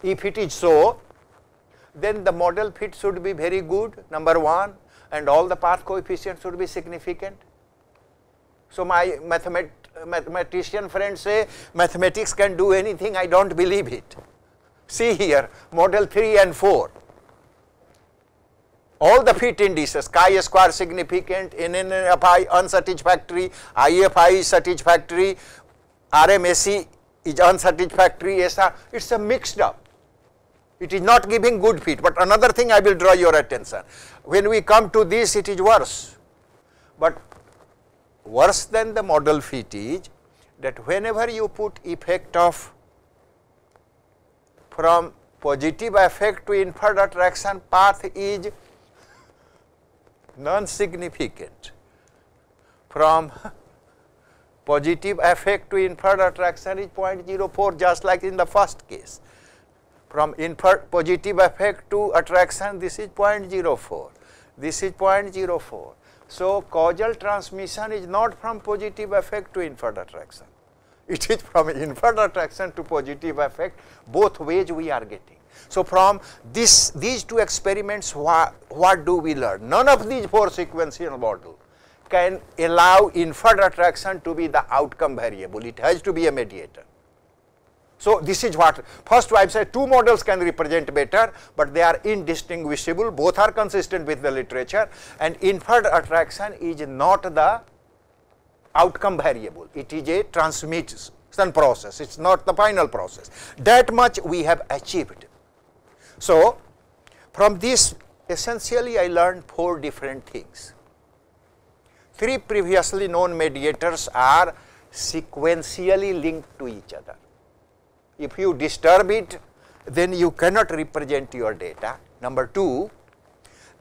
If it is so, then the model fit should be very good number 1 and all the path coefficients should be significant. So, my mathemat mathematician friends say mathematics can do anything I do not believe it. See here model 3 and 4 all the fit indices chi square significant, NNFI unsatisfactory, IFI satisfactory, rmsc is unsatisfactory, SR, it is a mixed up. It is not giving good fit, but another thing I will draw your attention. When we come to this, it is worse, but worse than the model fit is that whenever you put effect of from positive effect to inferred attraction path is non-significant from positive effect to inferred attraction is 0.04 just like in the first case. From inferred positive effect to attraction this is 0.04, this is 0.04. So, causal transmission is not from positive effect to inferred attraction, it is from inferred attraction to positive effect. both ways we are getting. So, from this these two experiments what, what do we learn? None of these four sequential models can allow inferred attraction to be the outcome variable, it has to be a mediator. So, this is what first I have said two models can represent better, but they are indistinguishable both are consistent with the literature and inferred attraction is not the outcome variable, it is a transmission process, it is not the final process. That much we have achieved. So, from this essentially I learned four different things. Three previously known mediators are sequentially linked to each other. If you disturb it, then you cannot represent your data. Number 2,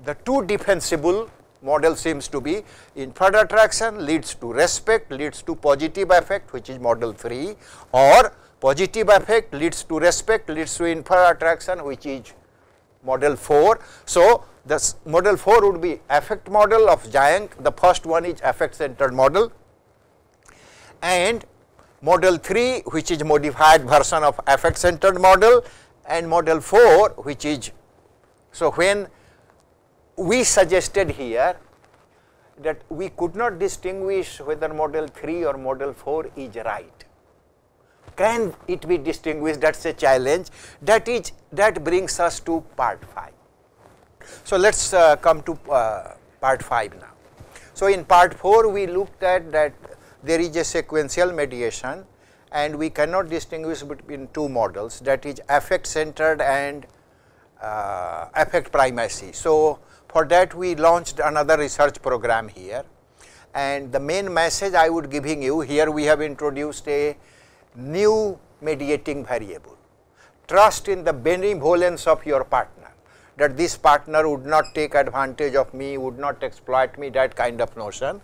the two defensible model seems to be in further attraction leads to respect, leads to positive effect, which is model 3 or Positive effect leads to respect, leads to infer attraction which is model 4. So, the model 4 would be effect model of Zhang, the first one is effect centered model and model 3 which is modified version of effect centered model and model 4 which is. So, when we suggested here that we could not distinguish whether model 3 or model 4 is right. Can it be distinguished? That is a challenge that is that brings us to part 5. So, let us uh, come to uh, part 5 now. So, in part 4 we looked at that there is a sequential mediation and we cannot distinguish between two models that is affect centered and uh, affect primacy. So, for that we launched another research program here and the main message I would giving you here we have introduced a new mediating variable. Trust in the benevolence of your partner, that this partner would not take advantage of me, would not exploit me, that kind of notion.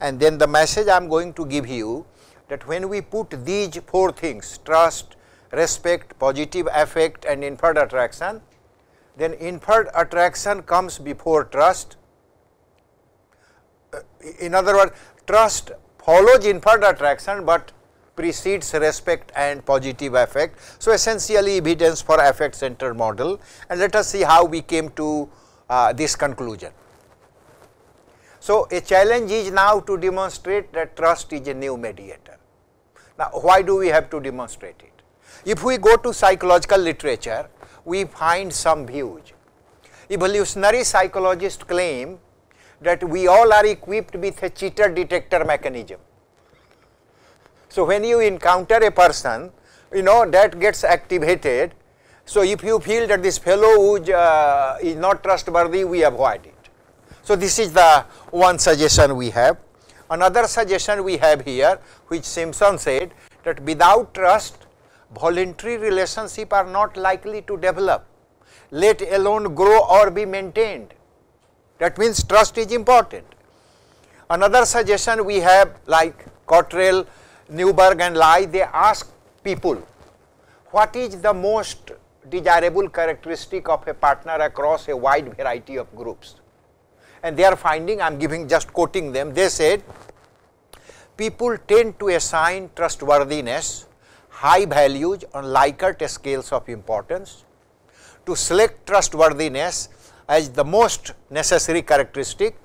And then the message I am going to give you that when we put these four things trust, respect, positive affect and inferred attraction, then inferred attraction comes before trust. Uh, in other words, trust follows inferred attraction, but precedes respect and positive effect. So, essentially evidence for effect centered model and let us see how we came to uh, this conclusion. So, a challenge is now to demonstrate that trust is a new mediator. Now, why do we have to demonstrate it? If we go to psychological literature, we find some views. Evolutionary psychologists claim that we all are equipped with a cheater detector mechanism. So, when you encounter a person, you know that gets activated. So, if you feel that this fellow who uh, is not trustworthy, we avoid it. So, this is the one suggestion we have. Another suggestion we have here, which Simpson said that without trust, voluntary relationship are not likely to develop, let alone grow or be maintained. That means trust is important. Another suggestion we have like Cottrell Newberg and Lai, they ask people, what is the most desirable characteristic of a partner across a wide variety of groups? And they are finding, I am giving just quoting them, they said, people tend to assign trustworthiness, high values on Likert scales of importance, to select trustworthiness as the most necessary characteristic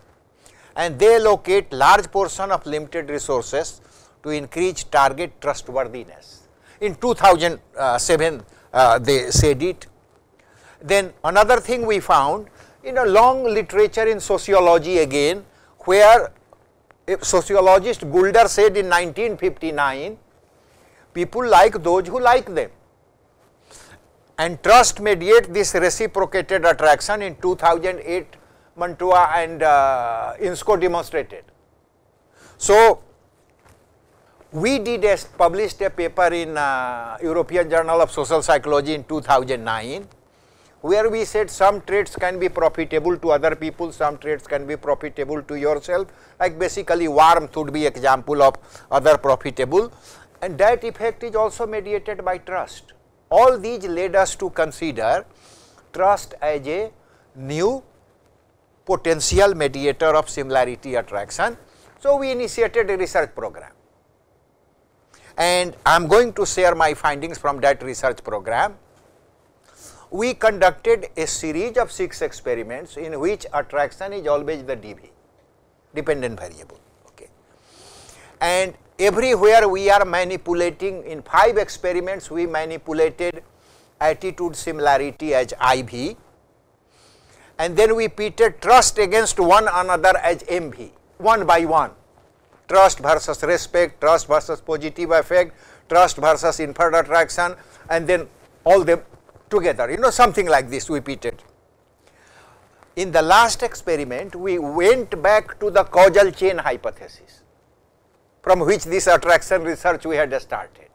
and they allocate large portion of limited resources to increase target trustworthiness. In 2007, uh, they said it. Then another thing we found in a long literature in sociology again, where sociologist Gulder said in 1959, people like those who like them. And trust mediate this reciprocated attraction in 2008, Mantua and uh, INSCO demonstrated. So, we did a, published a paper in uh, European Journal of Social Psychology in 2009, where we said some traits can be profitable to other people, some traits can be profitable to yourself, like basically warmth would be example of other profitable and that effect is also mediated by trust. All these led us to consider trust as a new potential mediator of similarity attraction. So, we initiated a research program and I am going to share my findings from that research program. We conducted a series of 6 experiments in which attraction is always the dV dependent variable okay. and everywhere we are manipulating in 5 experiments we manipulated attitude similarity as IV and then we pitted trust against one another as MV one by one trust versus respect, trust versus positive effect, trust versus inferred attraction and then all them together, you know something like this we repeated. In the last experiment, we went back to the causal chain hypothesis from which this attraction research we had started.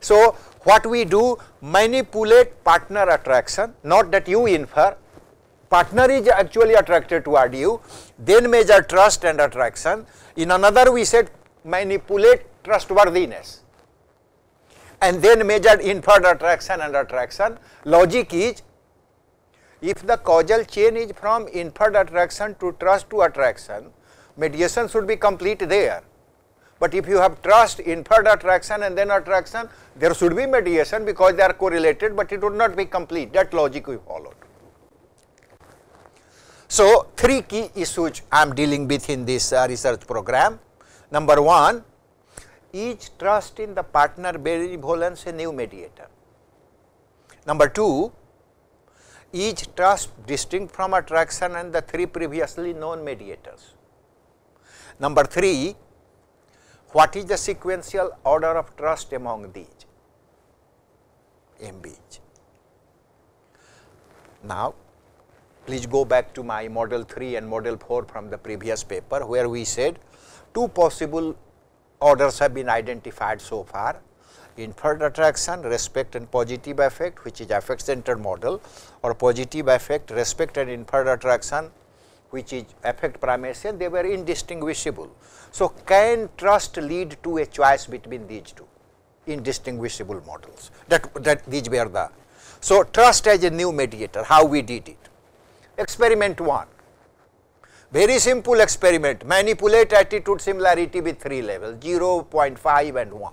So, what we do manipulate partner attraction, not that you infer, partner is actually attracted toward you, then measure trust and attraction. In another we said manipulate trustworthiness and then measure inferred attraction and attraction. Logic is if the causal chain is from inferred attraction to trust to attraction, mediation should be complete there. But if you have trust, inferred attraction and then attraction, there should be mediation because they are correlated, but it would not be complete. That logic we followed. So, three key issues I am dealing with in this uh, research program. Number one, each trust in the partner benevolence a new mediator. Number two, each trust distinct from attraction and the three previously known mediators. Number three, what is the sequential order of trust among these MBs? Now, Please go back to my model 3 and model 4 from the previous paper where we said two possible orders have been identified so far inferred attraction respect and positive effect, which is affect centered model or positive effect, respect and inferred attraction which is affect primation they were indistinguishable. So, can trust lead to a choice between these two indistinguishable models that that these were the. So, trust as a new mediator how we did it Experiment 1, very simple experiment, manipulate attitude similarity with 3 levels 0, 0.5 and 1.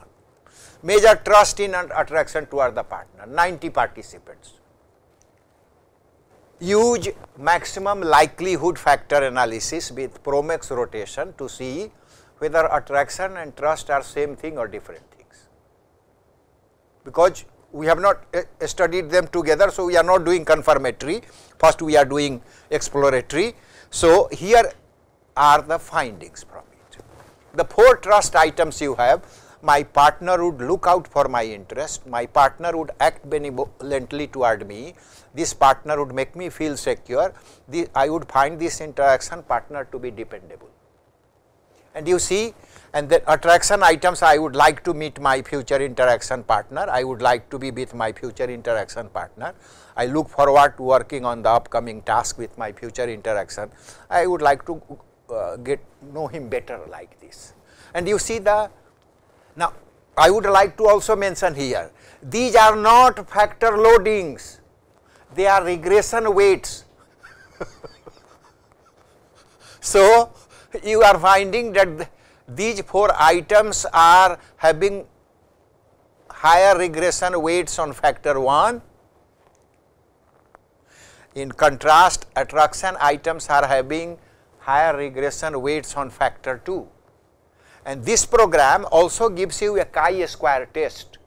Measure trust in and attraction toward the partner, 90 participants. Use maximum likelihood factor analysis with Promex rotation to see whether attraction and trust are same thing or different things. Because we have not uh, studied them together. So, we are not doing confirmatory, first we are doing exploratory. So, here are the findings from it. The four trust items you have, my partner would look out for my interest, my partner would act benevolently toward me, this partner would make me feel secure, the, I would find this interaction partner to be dependable. And you see and the attraction items I would like to meet my future interaction partner, I would like to be with my future interaction partner, I look forward to working on the upcoming task with my future interaction, I would like to uh, get know him better like this. And you see the, now I would like to also mention here, these are not factor loadings, they are regression weights. so, you are finding that the, these four items are having higher regression weights on factor 1. In contrast, attraction items are having higher regression weights on factor 2. And this program also gives you a chi-square test,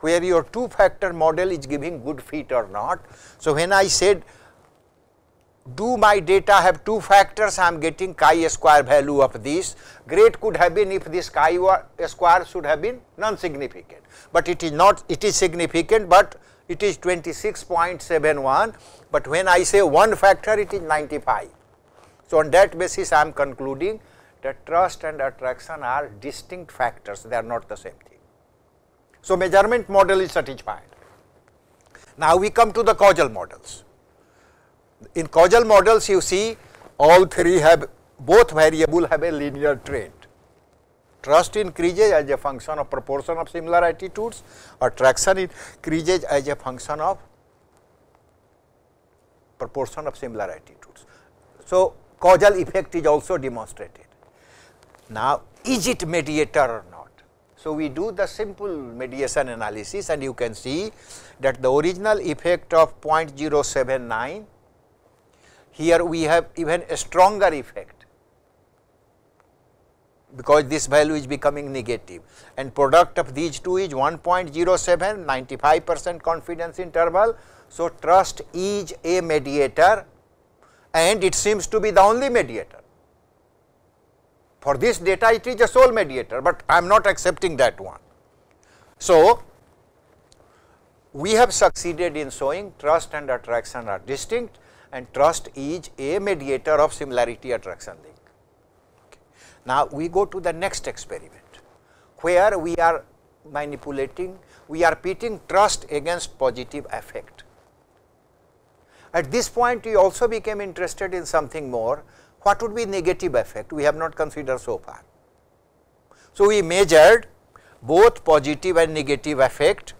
where your two factor model is giving good fit or not. So, when I said do my data have two factors I am getting chi square value of this great could have been if this chi square should have been non significant, but it is not it is significant, but it is 26.71, but when I say one factor it is 95. So, on that basis I am concluding that trust and attraction are distinct factors they are not the same thing. So, measurement model is satisfied. Now, we come to the causal models in causal models you see all three have both variable have a linear trend. Trust increases as a function of proportion of similar attitudes, attraction increases as a function of proportion of similar attitudes. So, causal effect is also demonstrated. Now, is it mediator or not? So, we do the simple mediation analysis and you can see that the original effect of 0.079 here we have even a stronger effect because this value is becoming negative and product of these two is 1.07 95 percent confidence interval. So, trust is a mediator and it seems to be the only mediator. For this data it is a sole mediator, but I am not accepting that one. So, we have succeeded in showing trust and attraction are distinct and trust is a mediator of similarity attraction link. Okay. Now, we go to the next experiment where we are manipulating, we are pitting trust against positive effect. At this point, we also became interested in something more, what would be negative effect? we have not considered so far. So, we measured both positive and negative effect.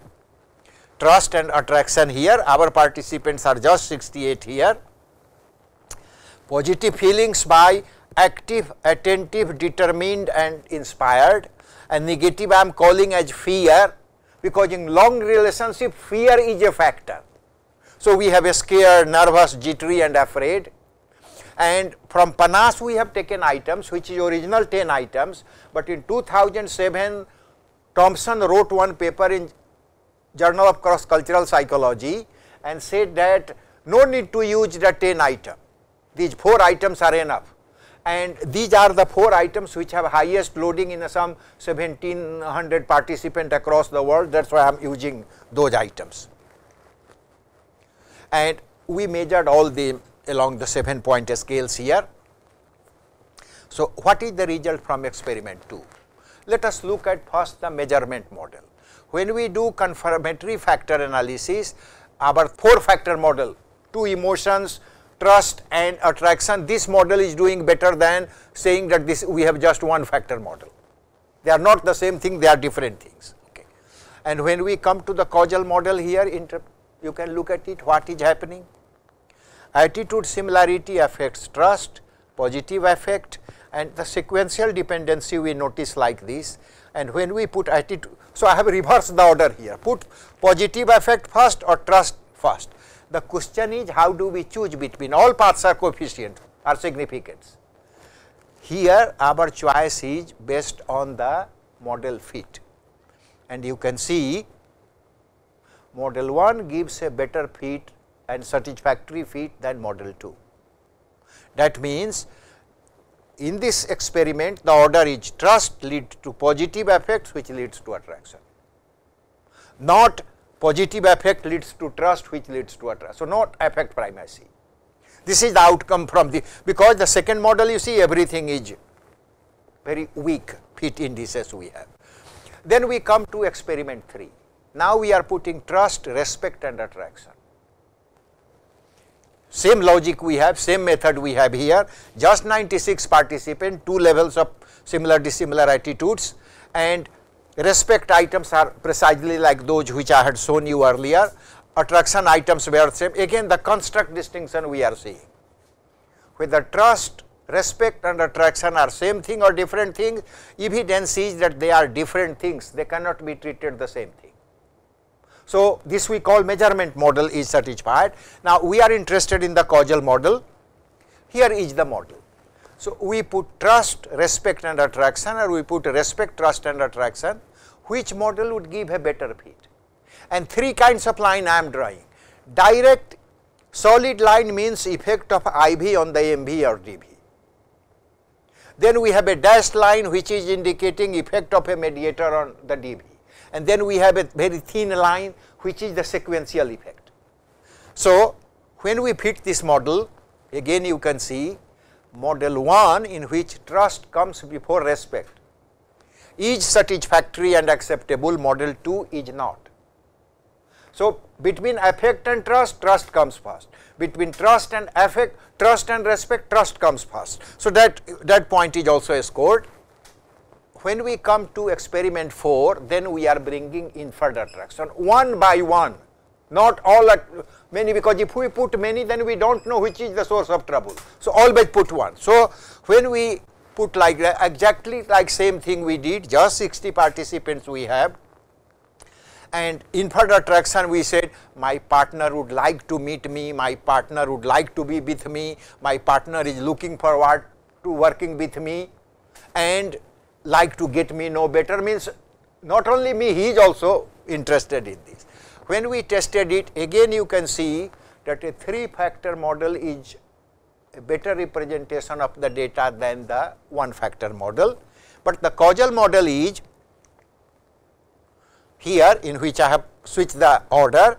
Trust and attraction here, our participants are just 68 here. Positive feelings by active, attentive, determined and inspired and negative I am calling as fear because in long relationship fear is a factor. So, we have a scared, nervous, jittery and afraid and from Panas we have taken items which is original 10 items, but in 2007 Thompson wrote one paper in Journal of Cross Cultural Psychology and said that no need to use the 10 item, these 4 items are enough and these are the 4 items which have highest loading in some 1700 participant across the world that is why I am using those items. And we measured all the along the 7 point scales here. So, what is the result from experiment 2? Let us look at first the measurement model. When we do confirmatory factor analysis, our four factor model, two emotions, trust and attraction, this model is doing better than saying that this we have just one factor model. They are not the same thing, they are different things. Okay. And when we come to the causal model here, you can look at it, what is happening. Attitude similarity affects trust, positive effect, and the sequential dependency we notice like this and when we put attitude, so, I have reversed the order here, put positive effect first or trust first. The question is how do we choose between all paths are coefficient or significance. Here our choice is based on the model fit and you can see model 1 gives a better fit and satisfactory fit than model 2. That means, in this experiment, the order is trust lead to positive effects which leads to attraction, not positive effect leads to trust which leads to attraction. So, not effect primacy. This is the outcome from the, because the second model you see everything is very weak fit indices we have. Then we come to experiment 3. Now, we are putting trust, respect and attraction same logic we have, same method we have here, just 96 participant, 2 levels of similar dissimilar attitudes and respect items are precisely like those which I had shown you earlier, attraction items were same, again the construct distinction we are seeing. Whether trust, respect and attraction are same thing or different things, evidence is that they are different things, they cannot be treated the same thing. So, this we call measurement model is part. Now, we are interested in the causal model. Here is the model. So, we put trust, respect and attraction or we put respect, trust and attraction, which model would give a better fit. And three kinds of line I am drawing. Direct solid line means effect of IV on the MV or DV. Then we have a dashed line which is indicating effect of a mediator on the DV and then we have a very thin line which is the sequential effect. So, when we fit this model again you can see model 1 in which trust comes before respect is satisfactory and acceptable model 2 is not. So, between affect and trust, trust comes first. Between trust and affect, trust and respect, trust comes first. So, that, that point is also scored when we come to experiment 4, then we are bringing in further traction, one by one, not all at many, because if we put many, then we do not know which is the source of trouble. So, always put one. So, when we put like exactly like same thing we did, just 60 participants we have, and in further attraction we said my partner would like to meet me, my partner would like to be with me, my partner is looking forward to working with me and like to get me know better means not only me, he is also interested in this. When we tested it again you can see that a three factor model is a better representation of the data than the one factor model, but the causal model is here in which I have switched the order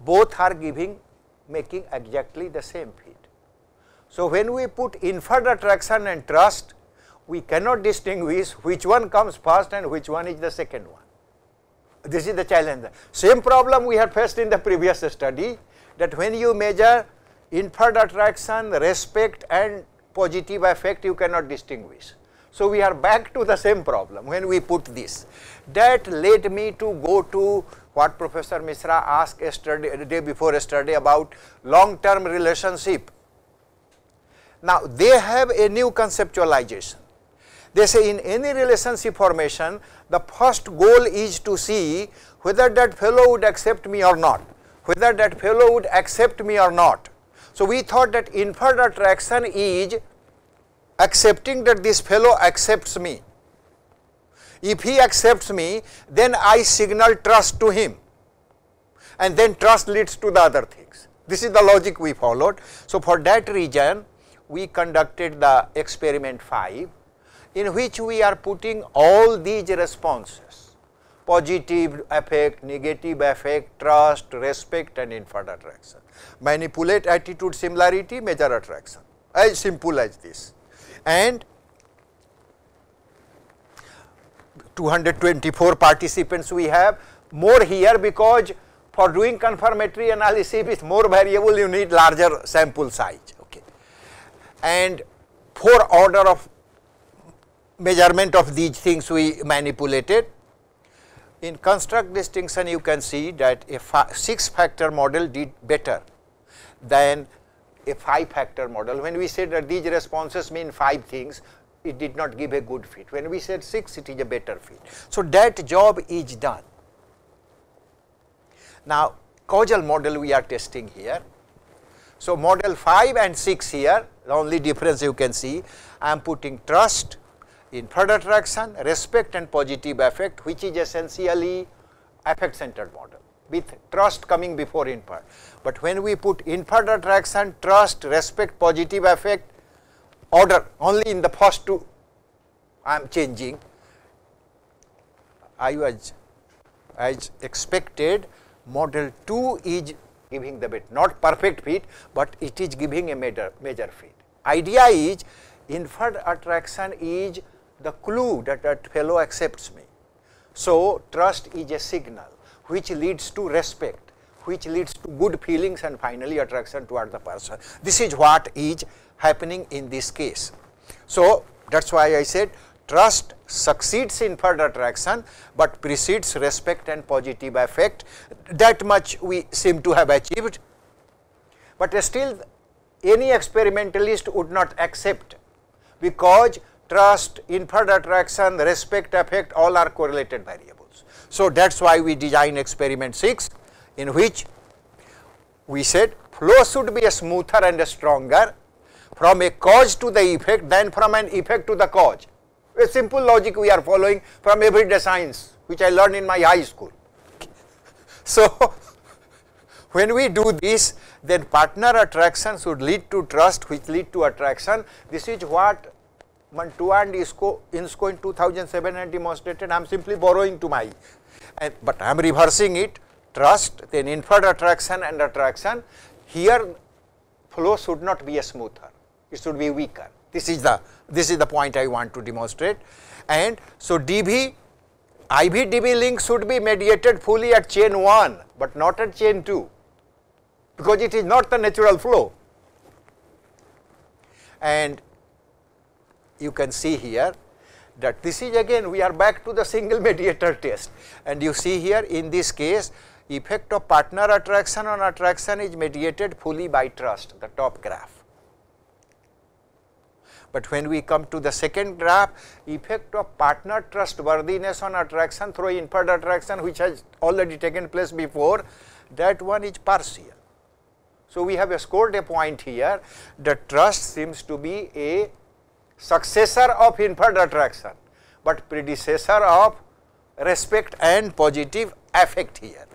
both are giving making exactly the same fit. So, when we put inferred attraction and trust we cannot distinguish which one comes first and which one is the second one. This is the challenge. Same problem we had faced in the previous study that when you measure inferred attraction, respect and positive effect, you cannot distinguish. So, we are back to the same problem when we put this. That led me to go to what Professor Misra asked yesterday, the day before yesterday about long term relationship. Now, they have a new conceptualization. They say in any relationship formation, the first goal is to see whether that fellow would accept me or not, whether that fellow would accept me or not. So, we thought that inferred attraction is accepting that this fellow accepts me. If he accepts me, then I signal trust to him and then trust leads to the other things. This is the logic we followed. So, for that reason, we conducted the experiment 5 in which we are putting all these responses positive affect, negative affect, trust, respect and inferred attraction. Manipulate attitude similarity, major attraction as simple as this. And 224 participants we have more here because for doing confirmatory analysis with more variable you need larger sample size okay and four order of measurement of these things we manipulated. In construct distinction you can see that a 6 factor model did better than a 5 factor model. When we said that these responses mean 5 things, it did not give a good fit. When we said 6, it is a better fit. So, that job is done. Now, causal model we are testing here. So, model 5 and 6 here, the only difference you can see, I am putting trust in attraction, respect and positive effect, which is essentially effect centered model with trust coming before inferred. But when we put inferred attraction, trust, respect, positive effect, order only in the first two I am changing. I was as expected model 2 is giving the bit not perfect fit, but it is giving a major, major fit. Idea is inferred attraction is the clue that that fellow accepts me. So, trust is a signal which leads to respect, which leads to good feelings and finally attraction toward the person. This is what is happening in this case. So, that is why I said trust succeeds in further attraction, but precedes respect and positive effect. That much we seem to have achieved, but still any experimentalist would not accept because trust, inferred attraction, respect, affect all are correlated variables. So, that is why we design experiment 6 in which we said flow should be smoother and stronger from a cause to the effect than from an effect to the cause. A simple logic we are following from everyday science which I learned in my high school. So, when we do this then partner attraction should lead to trust which lead to attraction. This is what two and ISCO, INSCO in 2007 and demonstrated I am simply borrowing to my, and, but I am reversing it Trust then inferred attraction and attraction. Here flow should not be a smoother, it should be weaker. This is the this is the point I want to demonstrate. And so dB, IV dB link should be mediated fully at chain 1, but not at chain 2, because it is not the natural flow. And you can see here that this is again we are back to the single mediator test and you see here in this case effect of partner attraction on attraction is mediated fully by trust the top graph. But when we come to the second graph effect of partner trustworthiness on attraction through inferred attraction which has already taken place before that one is partial. So, we have a scored a point here the trust seems to be a successor of inferred attraction, but predecessor of respect and positive affect here.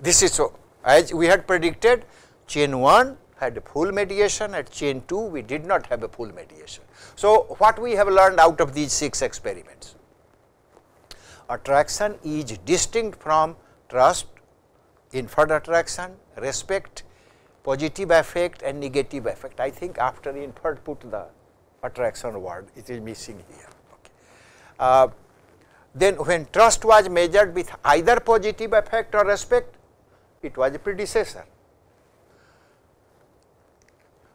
This is so, as we had predicted chain 1 had a full mediation, at chain 2 we did not have a full mediation. So, what we have learned out of these 6 experiments? Attraction is distinct from trust, inferred attraction, respect, positive affect and negative affect. I think after inferred put the attraction word, it is missing here. Okay. Uh, then when trust was measured with either positive effect or respect, it was a predecessor.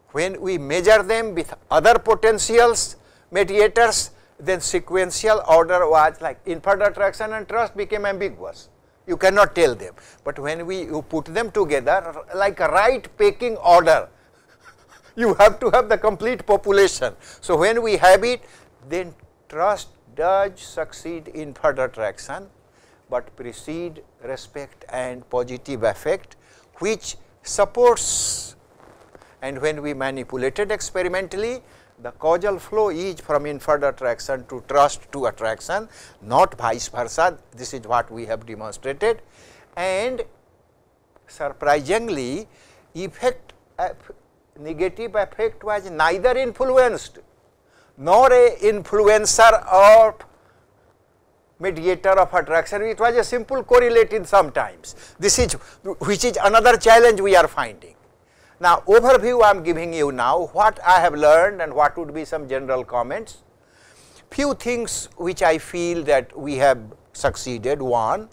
When we measure them with other potentials, mediators, then sequential order was like inferred attraction and trust became ambiguous. You cannot tell them, but when we you put them together like a right pecking order, you have to have the complete population. So, when we have it then trust does succeed in further traction, but precede respect and positive effect, which supports and when we manipulated experimentally the causal flow is from inferred attraction to trust to attraction not vice versa this is what we have demonstrated and surprisingly effect negative effect was neither influenced nor a influencer or mediator of attraction it was a simple correlating sometimes this is which is another challenge we are finding now overview i am giving you now what i have learned and what would be some general comments few things which i feel that we have succeeded one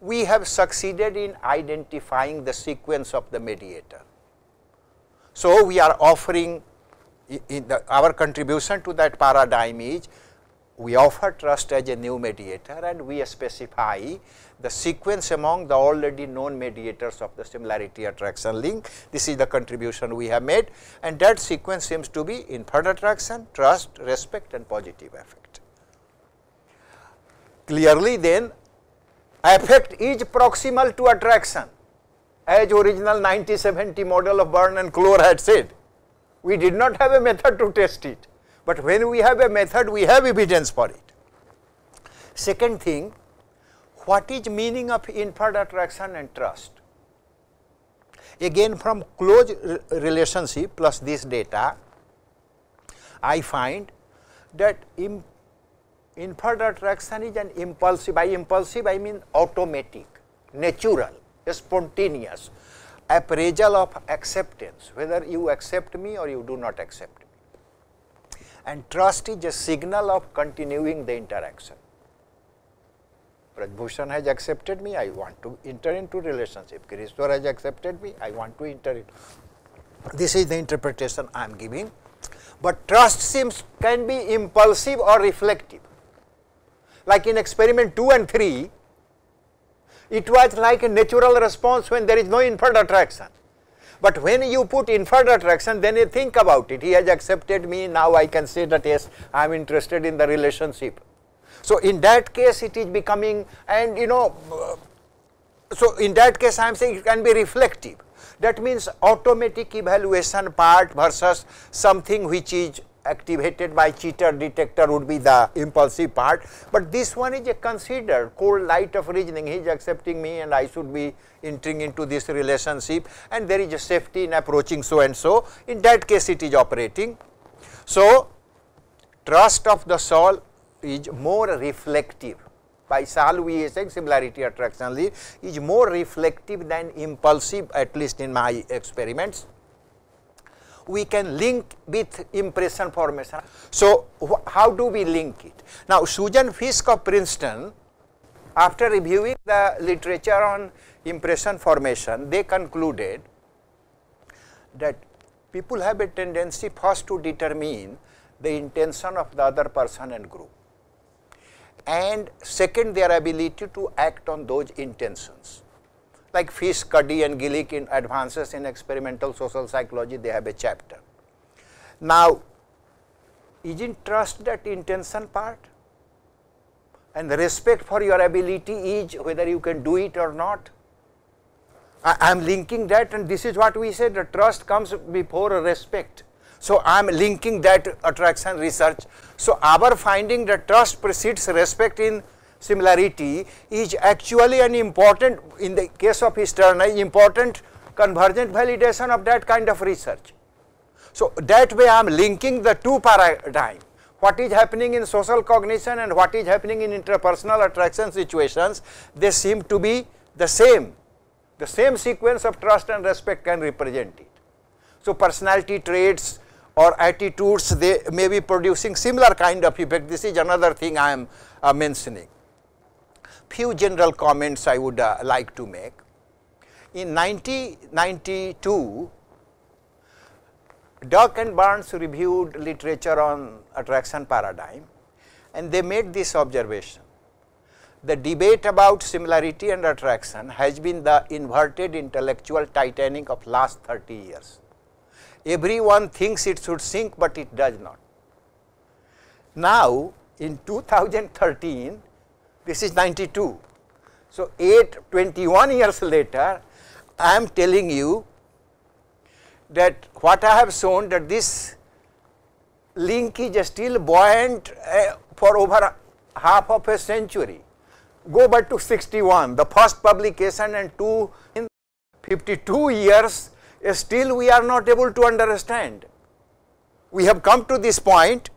we have succeeded in identifying the sequence of the mediator so, we are offering the, our contribution to that paradigm is we offer trust as a new mediator and we specify the sequence among the already known mediators of the similarity attraction link. This is the contribution we have made and that sequence seems to be inferred attraction, trust, respect and positive effect. Clearly then affect is proximal to attraction as original 9070 model of Byrne and Clore had said. We did not have a method to test it, but when we have a method, we have evidence for it. Second thing, what is meaning of inferred attraction and trust? Again from close relationship plus this data, I find that inferred attraction is an impulsive, by impulsive I mean automatic, natural spontaneous appraisal of acceptance, whether you accept me or you do not accept me. And trust is a signal of continuing the interaction. Rajbhushan has accepted me, I want to enter into relationship. Kirishwar has accepted me, I want to enter into. This is the interpretation I am giving. But trust seems can be impulsive or reflective. Like in experiment 2 and 3, it was like a natural response when there is no inferred attraction. But when you put inferred attraction, then you think about it. He has accepted me, now I can say that yes, I am interested in the relationship. So, in that case, it is becoming and you know, so in that case, I am saying it can be reflective. That means automatic evaluation part versus something which is activated by cheater detector would be the impulsive part, but this one is a considered cold light of reasoning. He is accepting me and I should be entering into this relationship and there is a safety in approaching so and so. In that case it is operating. So, trust of the soul is more reflective by Salu we are saying similarity attraction is more reflective than impulsive at least in my experiments we can link with impression formation. So, how do we link it? Now, Susan Fiske of Princeton, after reviewing the literature on impression formation, they concluded that people have a tendency first to determine the intention of the other person and group and second their ability to act on those intentions like Fish, Cuddy and Gillick in Advances in Experimental Social Psychology, they have a chapter. Now, isn't trust that intention part? And respect for your ability is whether you can do it or not. I am linking that and this is what we said the trust comes before respect. So, I am linking that attraction research. So, our finding that trust precedes respect in similarity is actually an important in the case of Eastern important convergent validation of that kind of research. So, that way I am linking the two paradigm what is happening in social cognition and what is happening in interpersonal attraction situations they seem to be the same the same sequence of trust and respect can represent it. So, personality traits or attitudes they may be producing similar kind of effect this is another thing I am uh, mentioning few general comments I would uh, like to make. In 1992, Duck and Burns reviewed literature on attraction paradigm and they made this observation. The debate about similarity and attraction has been the inverted intellectual Titanic of last 30 years. Everyone thinks it should sink, but it does not. Now, in 2013, this is 92. So, 8 21 years later I am telling you that what I have shown that this link is still buoyant eh, for over half of a century. Go back to 61, the first publication and two in 52 years eh, still we are not able to understand. We have come to this point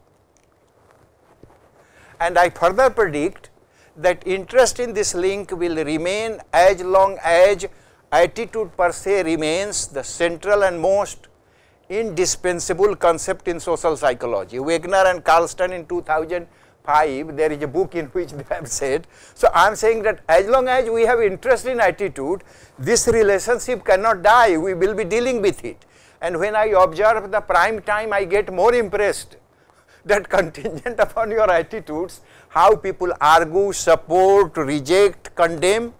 and I further predict that interest in this link will remain as long as attitude per se remains the central and most indispensable concept in social psychology. Wegner and Carlston in 2005, there is a book in which they have said. So, I am saying that as long as we have interest in attitude, this relationship cannot die, we will be dealing with it. And when I observe the prime time, I get more impressed that contingent upon your attitudes, how people argue, support, reject, condemn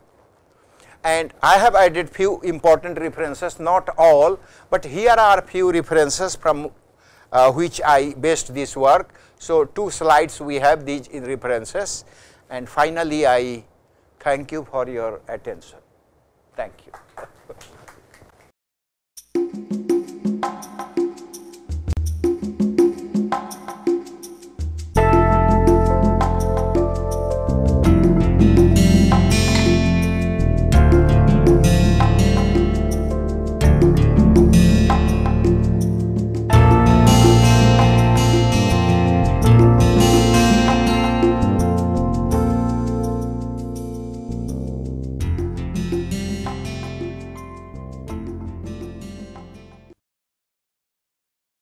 and I have added few important references, not all, but here are few references from uh, which I based this work. So, two slides we have these references and finally, I thank you for your attention. Thank you.